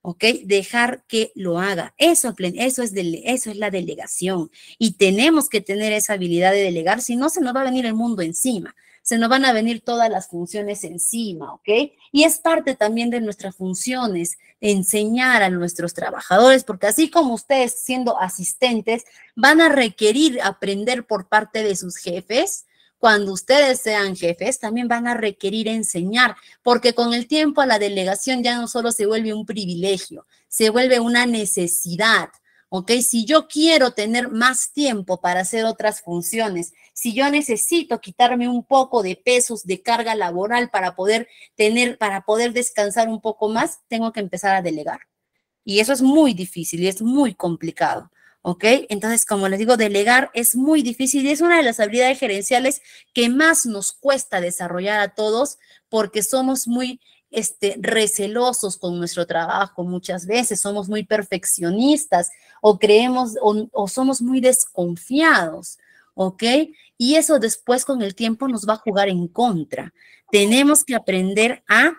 ¿ok? Dejar que lo haga. Eso, eso, es eso es la delegación. Y tenemos que tener esa habilidad de delegar, si no se nos va a venir el mundo encima se nos van a venir todas las funciones encima, ¿ok? Y es parte también de nuestras funciones, enseñar a nuestros trabajadores, porque así como ustedes siendo asistentes van a requerir aprender por parte de sus jefes, cuando ustedes sean jefes, también van a requerir enseñar, porque con el tiempo a la delegación ya no solo se vuelve un privilegio, se vuelve una necesidad. ¿ok? Si yo quiero tener más tiempo para hacer otras funciones, si yo necesito quitarme un poco de pesos de carga laboral para poder tener, para poder descansar un poco más, tengo que empezar a delegar. Y eso es muy difícil y es muy complicado. ¿Ok? Entonces, como les digo, delegar es muy difícil y es una de las habilidades gerenciales que más nos cuesta desarrollar a todos porque somos muy este, recelosos con nuestro trabajo muchas veces, somos muy perfeccionistas o creemos o, somos muy desconfiados, ¿ok? Y eso después con el tiempo nos va a jugar en contra. Tenemos que aprender a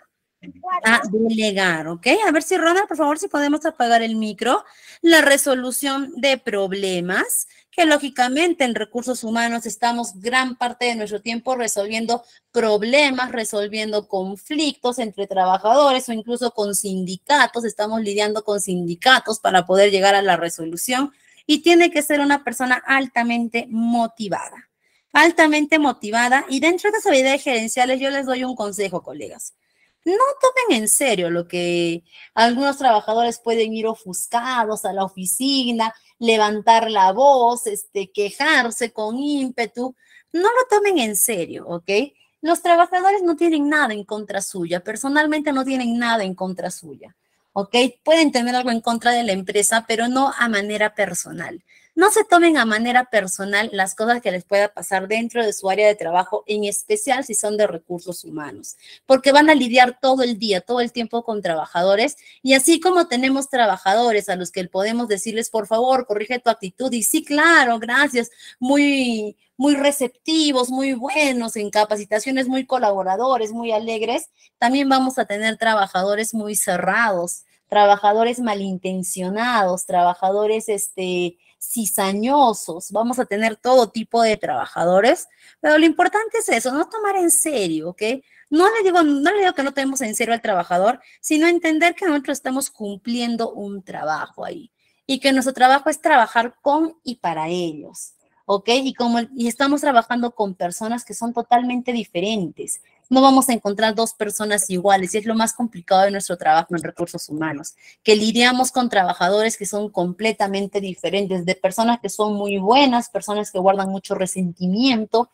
a delegar, ¿ok? A ver si Ronald, por favor, si podemos apagar el micro. La resolución de problemas que lógicamente en recursos humanos estamos gran parte de nuestro tiempo resolviendo problemas, resolviendo conflictos entre trabajadores o incluso con sindicatos, estamos lidiando con sindicatos para poder llegar a la resolución y tiene que ser una persona altamente motivada altamente motivada y dentro de esas habilidades gerenciales yo les doy un consejo, colegas no tomen en serio lo que algunos trabajadores pueden ir ofuscados a la oficina, levantar la voz, este, quejarse con ímpetu. No lo tomen en serio, ¿ok? Los trabajadores no tienen nada en contra suya, personalmente no tienen nada en contra suya, ¿ok? Pueden tener algo en contra de la empresa, pero no a manera personal. No se tomen a manera personal las cosas que les pueda pasar dentro de su área de trabajo, en especial si son de recursos humanos, porque van a lidiar todo el día, todo el tiempo con trabajadores y así como tenemos trabajadores a los que podemos decirles, por favor, corrige tu actitud y sí, claro, gracias, muy muy receptivos, muy buenos en capacitaciones, muy colaboradores, muy alegres, también vamos a tener trabajadores muy cerrados, trabajadores malintencionados, trabajadores este, cizañosos, vamos a tener todo tipo de trabajadores, pero lo importante es eso, no tomar en serio, ¿ok? No le digo, no le digo que no tenemos en serio al trabajador, sino entender que nosotros estamos cumpliendo un trabajo ahí y que nuestro trabajo es trabajar con y para ellos. ¿ok? Y como y estamos trabajando con personas que son totalmente diferentes, no vamos a encontrar dos personas iguales y es lo más complicado de nuestro trabajo en recursos humanos, que lidiamos con trabajadores que son completamente diferentes, de personas que son muy buenas, personas que guardan mucho resentimiento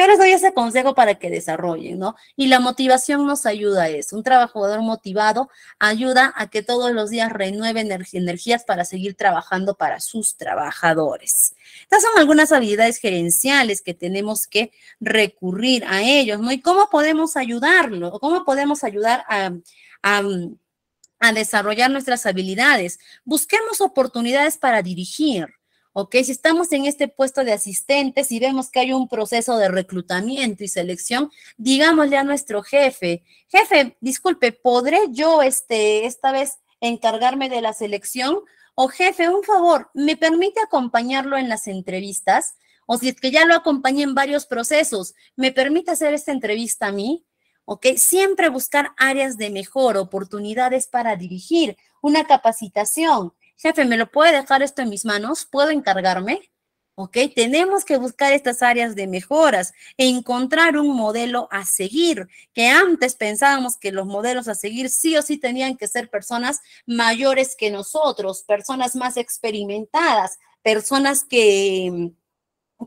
yo les doy ese consejo para que desarrollen, ¿no? Y la motivación nos ayuda a eso. Un trabajador motivado ayuda a que todos los días renueve energías para seguir trabajando para sus trabajadores. Estas son algunas habilidades gerenciales que tenemos que recurrir a ellos, ¿no? ¿Y cómo podemos ayudarlo? ¿Cómo podemos ayudar a, a desarrollar nuestras habilidades. Busquemos oportunidades para dirigir, ¿ok? Si estamos en este puesto de asistentes y vemos que hay un proceso de reclutamiento y selección, digámosle a nuestro jefe, jefe, disculpe, ¿podré yo este, esta vez encargarme de la selección? O jefe, un favor, ¿me permite acompañarlo en las entrevistas? O si es que ya lo acompañé en varios procesos, ¿me permite hacer esta entrevista a mí? ¿ok? Siempre buscar áreas de mejor, oportunidades para dirigir, una capacitación, jefe, ¿me lo puede dejar esto en mis manos? ¿Puedo encargarme? ¿Ok? Tenemos que buscar estas áreas de mejoras e encontrar un modelo a seguir, que antes pensábamos que los modelos a seguir sí o sí tenían que ser personas mayores que nosotros, personas más experimentadas, personas que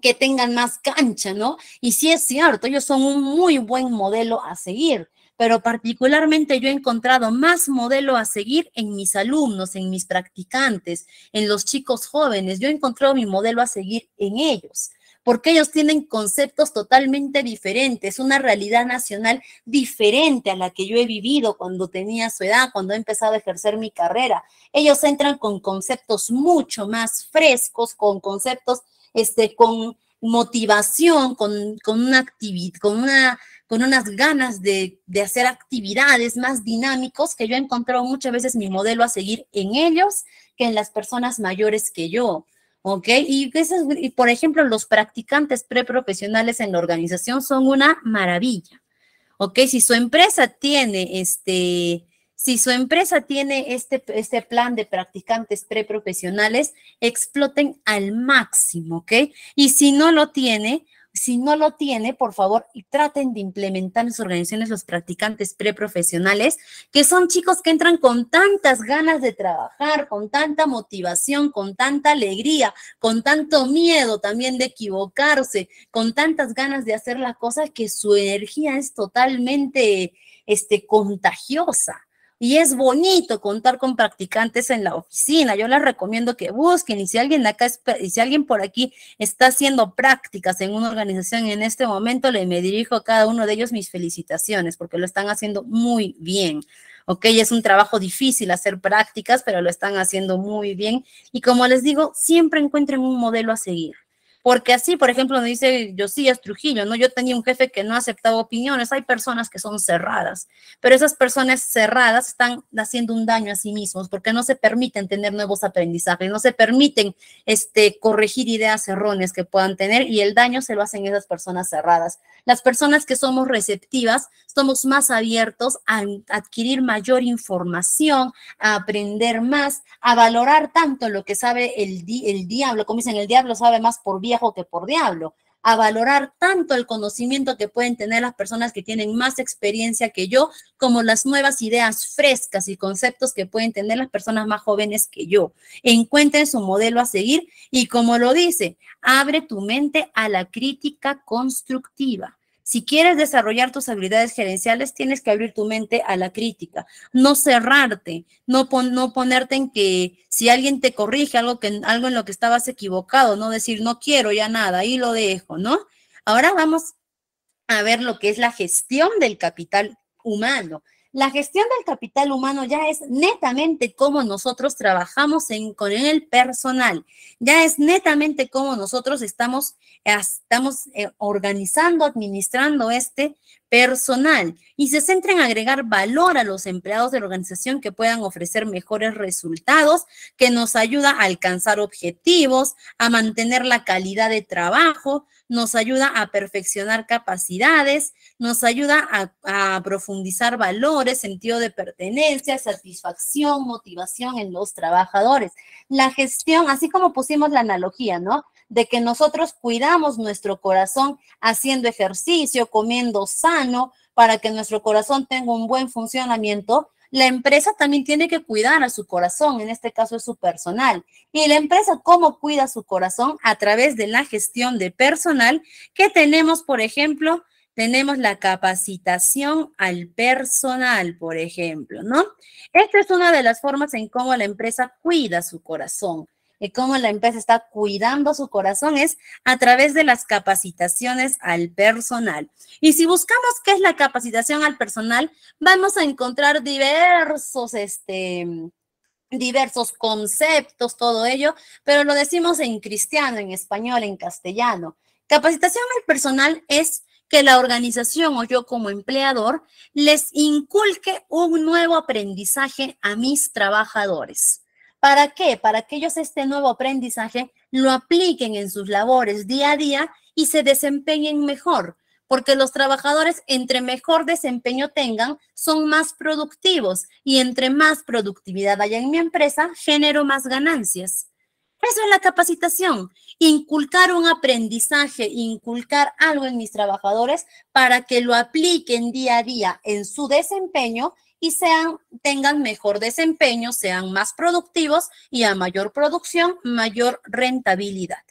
que tengan más cancha, ¿no? Y sí es cierto, ellos son un muy buen modelo a seguir, pero particularmente yo he encontrado más modelo a seguir en mis alumnos, en mis practicantes, en los chicos jóvenes. Yo he encontrado mi modelo a seguir en ellos porque ellos tienen conceptos totalmente diferentes, una realidad nacional diferente a la que yo he vivido cuando tenía su edad, cuando he empezado a ejercer mi carrera. Ellos entran con conceptos mucho más frescos, con conceptos, este, con motivación, con, con una actividad, con una con unas ganas de, hacer actividades más dinámicos, que yo he encontrado muchas veces mi modelo a seguir en ellos que en las personas mayores que yo. ¿ok? Y, por ejemplo, los practicantes preprofesionales en la organización son una maravilla, ¿ok? Si su empresa tiene este, si su empresa tiene este, este plan de practicantes preprofesionales, exploten al máximo, ¿ok? Y si no lo tiene, si no lo tiene, por favor, traten de implementar en sus organizaciones los practicantes preprofesionales, que son chicos que entran con tantas ganas de trabajar, con tanta motivación, con tanta alegría, con tanto miedo también de equivocarse, con tantas ganas de hacer las cosas que su energía es totalmente este, contagiosa. Y es bonito contar con practicantes en la oficina. Yo les recomiendo que busquen y si alguien acá, y si alguien por aquí está haciendo prácticas en una organización en este momento, le me dirijo a cada uno de ellos mis felicitaciones porque lo están haciendo muy bien. ¿ok? Es un trabajo difícil hacer prácticas, pero lo están haciendo muy bien. Y como les digo, siempre encuentren un modelo a seguir. Porque así, por ejemplo, me dice Josías Trujillo, ¿no? Yo tenía un jefe que no aceptaba opiniones. Hay personas que son cerradas, pero esas personas cerradas están haciendo un daño a sí mismos porque no se permiten tener nuevos aprendizajes, no se permiten este, corregir ideas erróneas que puedan tener y el daño se lo hacen esas personas cerradas. Las personas que somos receptivas, somos más abiertos a adquirir mayor información, a aprender más, a valorar tanto lo que sabe el, el diablo, como dicen, el diablo sabe más por bien, viejo que por diablo, a valorar tanto el conocimiento que pueden tener las personas que tienen más experiencia que yo, como las nuevas ideas frescas y conceptos que pueden tener las personas más jóvenes que yo. Encuentren su modelo a seguir y como lo dice, abre tu mente a la crítica constructiva. Si quieres desarrollar tus habilidades gerenciales, tienes que abrir tu mente a la crítica, no cerrarte, no, no ponerte en que si alguien te corrige algo, que, algo en lo que estabas equivocado, no decir no quiero ya nada y lo dejo, ¿no? Ahora vamos a ver lo que es la gestión del capital humano. La gestión del capital humano ya es netamente cómo nosotros trabajamos en, con el personal, ya es netamente cómo nosotros estamos, eh, estamos eh, organizando, administrando este personal y se centra en agregar valor a los empleados de la organización que puedan ofrecer mejores resultados, que nos ayuda a alcanzar objetivos, a mantener la calidad de trabajo, nos ayuda a perfeccionar capacidades, nos ayuda a, a profundizar valores, sentido de pertenencia, satisfacción, motivación en los trabajadores. La gestión, así como pusimos la analogía, ¿no? de que nosotros cuidamos nuestro corazón haciendo ejercicio, comiendo sano, para que nuestro corazón tenga un buen funcionamiento, la empresa también tiene que cuidar a su corazón, en este caso es su personal. Y la empresa, ¿cómo cuida su corazón? A través de la gestión de personal que tenemos, por ejemplo, tenemos la capacitación al personal, por ejemplo, ¿no? Esta es una de las formas en cómo la empresa cuida su corazón y cómo la empresa está cuidando su corazón es a través de las capacitaciones al personal. Y si buscamos qué es la capacitación al personal, vamos a encontrar diversos, este, diversos conceptos, todo ello, pero lo decimos en cristiano, en español, en castellano. Capacitación al personal es que la organización o yo como empleador les inculque un nuevo aprendizaje a mis trabajadores. ¿Para qué? Para que ellos este nuevo aprendizaje lo apliquen en sus labores día a día y se desempeñen mejor, porque los trabajadores entre mejor desempeño tengan, son más productivos y entre más productividad haya en mi empresa, genero más ganancias. Eso es la capacitación, inculcar un aprendizaje, inculcar algo en mis trabajadores para que lo apliquen día a día en su desempeño y sean, tengan mejor desempeño, sean más productivos y a mayor producción, mayor rentabilidad.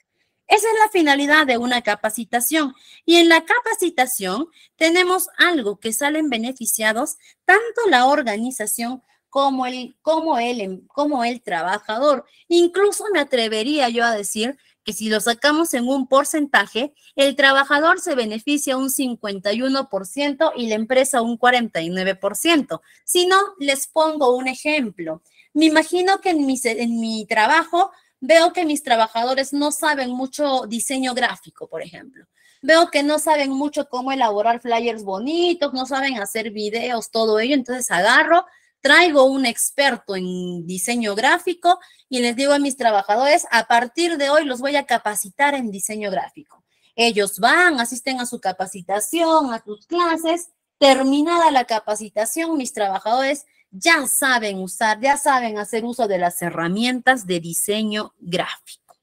Esa es la finalidad de una capacitación. Y en la capacitación tenemos algo que salen beneficiados tanto la organización como el, como el, como el trabajador. Incluso me atrevería yo a decir que si lo sacamos en un porcentaje, el trabajador se beneficia un 51% y la empresa un 49%. Si no, les pongo un ejemplo. Me imagino que en mi, trabajo veo que mis trabajadores no saben mucho diseño gráfico, por ejemplo. Veo que no saben mucho cómo elaborar flyers bonitos, no saben hacer videos, todo ello. Entonces agarro traigo un experto en diseño gráfico y les digo a mis trabajadores, a partir de hoy los voy a capacitar en diseño gráfico. Ellos van, asisten a su capacitación, a sus clases. Terminada la capacitación, mis trabajadores ya saben usar, ya saben hacer uso de las herramientas de diseño gráfico.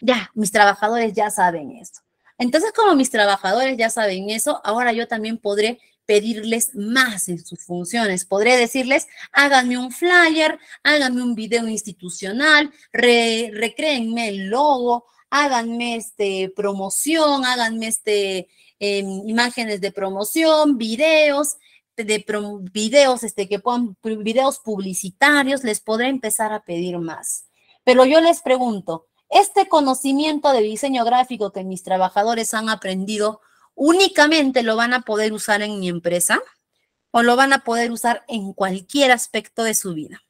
Ya, mis trabajadores ya saben eso. Entonces, como mis trabajadores ya saben eso, ahora yo también podré pedirles más en sus funciones. Podré decirles, háganme un flyer, háganme un video institucional, recreenme recréenme el logo, háganme este, promoción, háganme este, em, imágenes de promoción, videos, de videos, este, que puedan, videos publicitarios, les podré empezar a pedir más. Pero yo les pregunto, este conocimiento de diseño gráfico que mis trabajadores han aprendido, únicamente lo van a poder usar en mi empresa o lo van a poder usar en cualquier aspecto de su vida.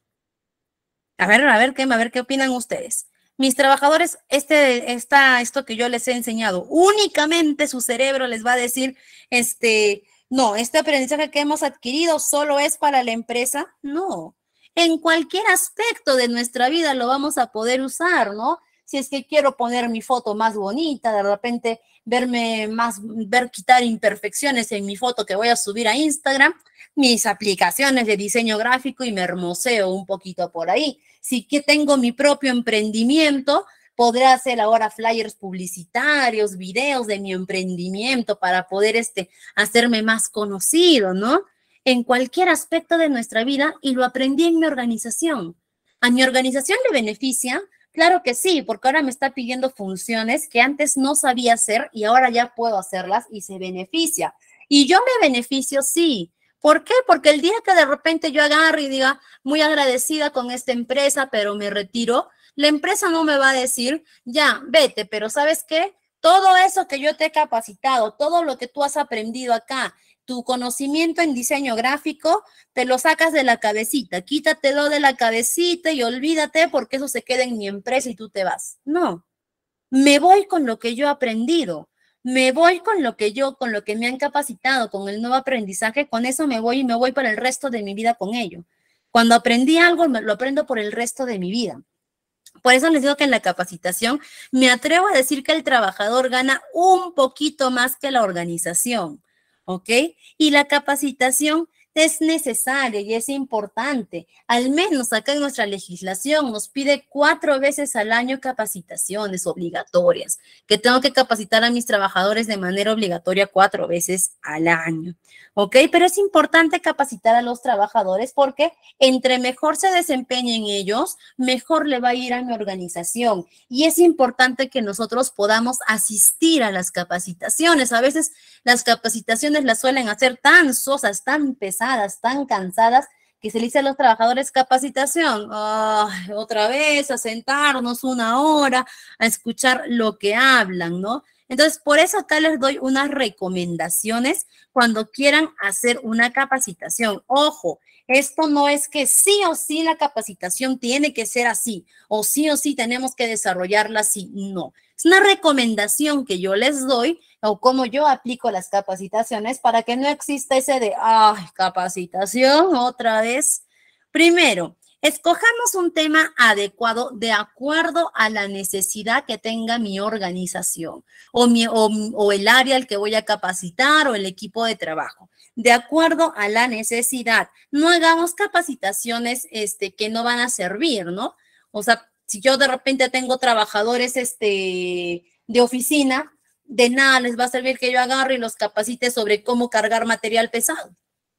A ver, a ver qué, a ver qué opinan ustedes. Mis trabajadores, este, está esto que yo les he enseñado, únicamente su cerebro les va a decir, este, no, este aprendizaje que hemos adquirido solo es para la empresa. No, en cualquier aspecto de nuestra vida lo vamos a poder usar, ¿no? Si es que quiero poner mi foto más bonita, de repente verme más, ver quitar imperfecciones en mi foto que voy a subir a Instagram, mis aplicaciones de diseño gráfico y me hermoseo un poquito por ahí. Si que tengo mi propio emprendimiento, podré hacer ahora flyers publicitarios, videos de mi emprendimiento para poder este, hacerme más conocido, ¿no? En cualquier aspecto de nuestra vida y lo aprendí en mi organización. A mi organización le beneficia Claro que sí, porque ahora me está pidiendo funciones que antes no sabía hacer y ahora ya puedo hacerlas y se beneficia. Y yo me beneficio, sí. ¿Por qué? Porque el día que de repente yo agarre y diga, muy agradecida con esta empresa, pero me retiro, la empresa no me va a decir, ya, vete, pero ¿sabes qué? Todo eso que yo te he capacitado, todo lo que tú has aprendido acá, tu conocimiento en diseño gráfico, te lo sacas de la cabecita, quítatelo de la cabecita y olvídate porque eso se queda en mi empresa y tú te vas. No, me voy con lo que yo he aprendido, me voy con lo que yo, con lo que me han capacitado, con el nuevo aprendizaje, con eso me voy y me voy para el resto de mi vida con ello. Cuando aprendí algo, lo aprendo por el resto de mi vida. Por eso les digo que en la capacitación me atrevo a decir que el trabajador gana un poquito más que la organización Okay, Y la capacitación es necesario y es importante. Al menos acá en nuestra legislación nos pide cuatro veces al año capacitaciones obligatorias, que tengo que capacitar a mis trabajadores de manera obligatoria cuatro veces al año. ¿Ok? Pero es importante capacitar a los trabajadores porque entre mejor se desempeñen ellos, mejor le va a ir a mi organización. Y es importante que nosotros podamos asistir a las capacitaciones. A veces las capacitaciones las suelen hacer tan sosas, tan pesadas tan cansadas, que se le dice a los trabajadores capacitación, otra vez a sentarnos una hora, a escuchar lo que hablan, ¿no? Entonces, por eso acá les doy unas recomendaciones cuando quieran hacer una capacitación. Ojo, esto no es que sí o sí la capacitación tiene que ser así, o sí o sí tenemos que desarrollarla así, no. Es una recomendación que yo les doy o cómo yo aplico las capacitaciones para que no exista ese de, ay, capacitación otra vez. Primero, escojamos un tema adecuado de acuerdo a la necesidad que tenga mi organización o, el área al que voy a capacitar o el equipo de trabajo de acuerdo a la necesidad. No hagamos capacitaciones este, que no van a servir, ¿no? O sea, si yo de repente tengo trabajadores este, de oficina, de nada les va a servir que yo agarre y los capacite sobre cómo cargar material pesado.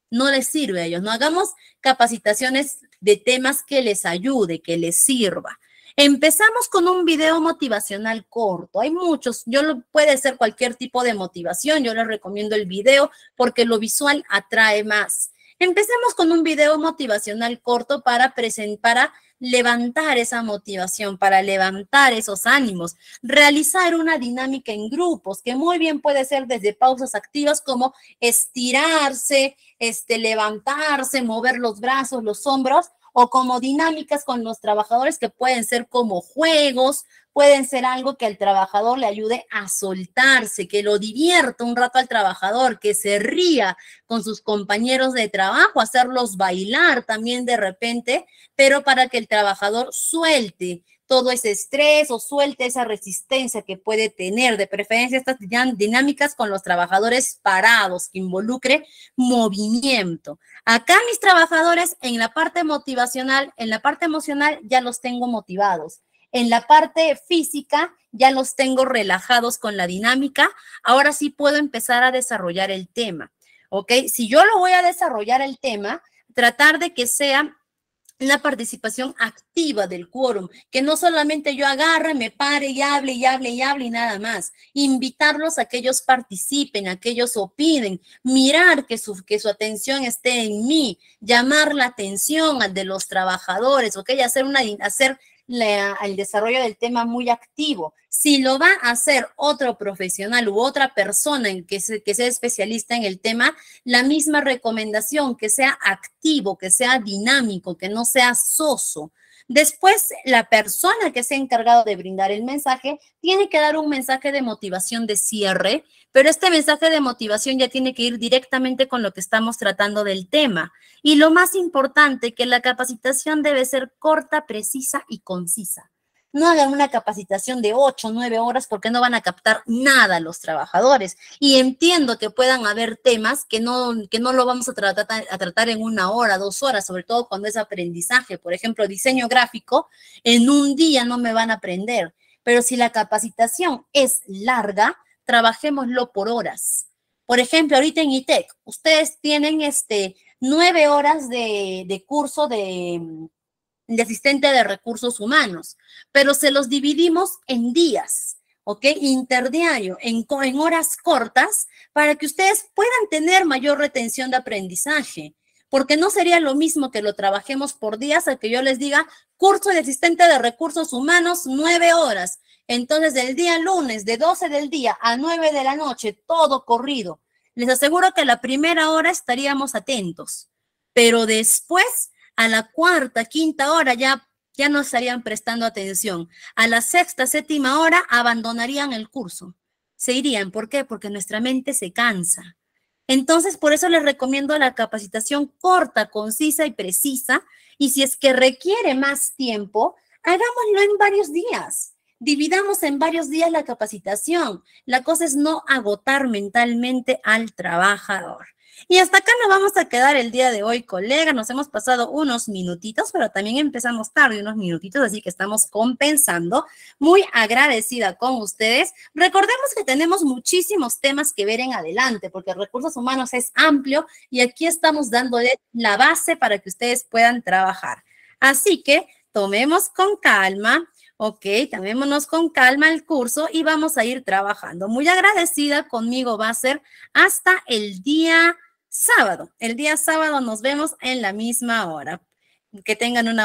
No les sirve a ellos. No hagamos capacitaciones de temas que les ayude, que les sirva. Empezamos con un video motivacional corto. Hay muchos, yo lo, puede ser cualquier tipo de motivación. Yo les recomiendo el video porque lo visual atrae más. Empecemos con un video motivacional corto para presentar, para levantar esa motivación, para levantar esos ánimos, realizar una dinámica en grupos, que muy bien puede ser desde pausas activas como estirarse, este, levantarse, mover los brazos, los hombros, o como dinámicas con los trabajadores que pueden ser como juegos, pueden ser algo que al trabajador le ayude a soltarse, que lo divierta un rato al trabajador, que se ría con sus compañeros de trabajo, hacerlos bailar también de repente, pero para que el trabajador suelte todo ese estrés o suelte esa resistencia que puede tener. De preferencia estas dinámicas con los trabajadores parados, que involucre movimiento. Acá mis trabajadores en la parte motivacional, en la parte emocional ya los tengo motivados en la parte física ya los tengo relajados con la dinámica. Ahora sí puedo empezar a desarrollar el tema. ¿Ok? Si yo lo voy a desarrollar el tema, tratar de que sea la participación activa del quórum, que no solamente yo agarre, me pare y hable y hable y hable y nada más. Invitarlos a que ellos participen, a que ellos opinen, mirar que su, que su atención esté en mí, llamar la atención de los trabajadores, ¿ok? Hacer, una, hacer el desarrollo del tema muy activo. Si lo va a hacer otro profesional u otra persona que, que sea especialista en el tema, la misma recomendación, que sea activo, que sea dinámico, que no sea soso, Después, la persona que se ha encargado de brindar el mensaje tiene que dar un mensaje de motivación de cierre, pero este mensaje de motivación ya tiene que ir directamente con lo que estamos tratando del tema. Y lo más importante, que la capacitación debe ser corta, precisa y concisa no hagan una capacitación de ocho 9 horas porque no van a captar nada los trabajadores. Y entiendo que puedan haber temas que no, que no lo vamos a tratar, a tratar en una hora, dos horas, sobre todo cuando es aprendizaje. Por ejemplo, diseño gráfico, en un día no me van a aprender. Pero si la capacitación es larga, trabajémoslo por horas. Por ejemplo, ahorita en ITEC, ustedes tienen este nueve horas de curso de, de asistente de recursos humanos, pero se los dividimos en días, ¿ok? Interdiario, en, en horas cortas, para que ustedes puedan tener mayor retención de aprendizaje porque no sería lo mismo que lo trabajemos por días al que yo les diga curso de asistente de recursos humanos, nueve horas. Entonces, del día lunes, de 12 del día a 9 de la noche, todo corrido. Les aseguro que la primera hora estaríamos atentos, pero después a la cuarta, quinta hora ya, ya no estarían prestando atención. A la sexta, séptima hora abandonarían el curso. Se irían. ¿Por qué? Porque nuestra mente se cansa. Entonces, por eso les recomiendo la capacitación corta, concisa y precisa. Y si es que requiere más tiempo, hagámoslo en varios días. Dividamos en varios días la capacitación. La cosa es no agotar mentalmente al trabajador. Y hasta acá nos vamos a quedar el día de hoy, colega. Nos hemos pasado unos minutitos, pero también empezamos tarde, unos minutitos, así que estamos compensando. Muy agradecida con ustedes. Recordemos que tenemos muchísimos temas que ver en adelante, porque recursos humanos es amplio y aquí estamos dándole la base para que ustedes puedan trabajar. Así que tomemos con calma. Ok, tomémonos con calma el curso y vamos a ir trabajando. Muy agradecida conmigo va a ser hasta el día sábado. El día sábado nos vemos en la misma hora. Que tengan una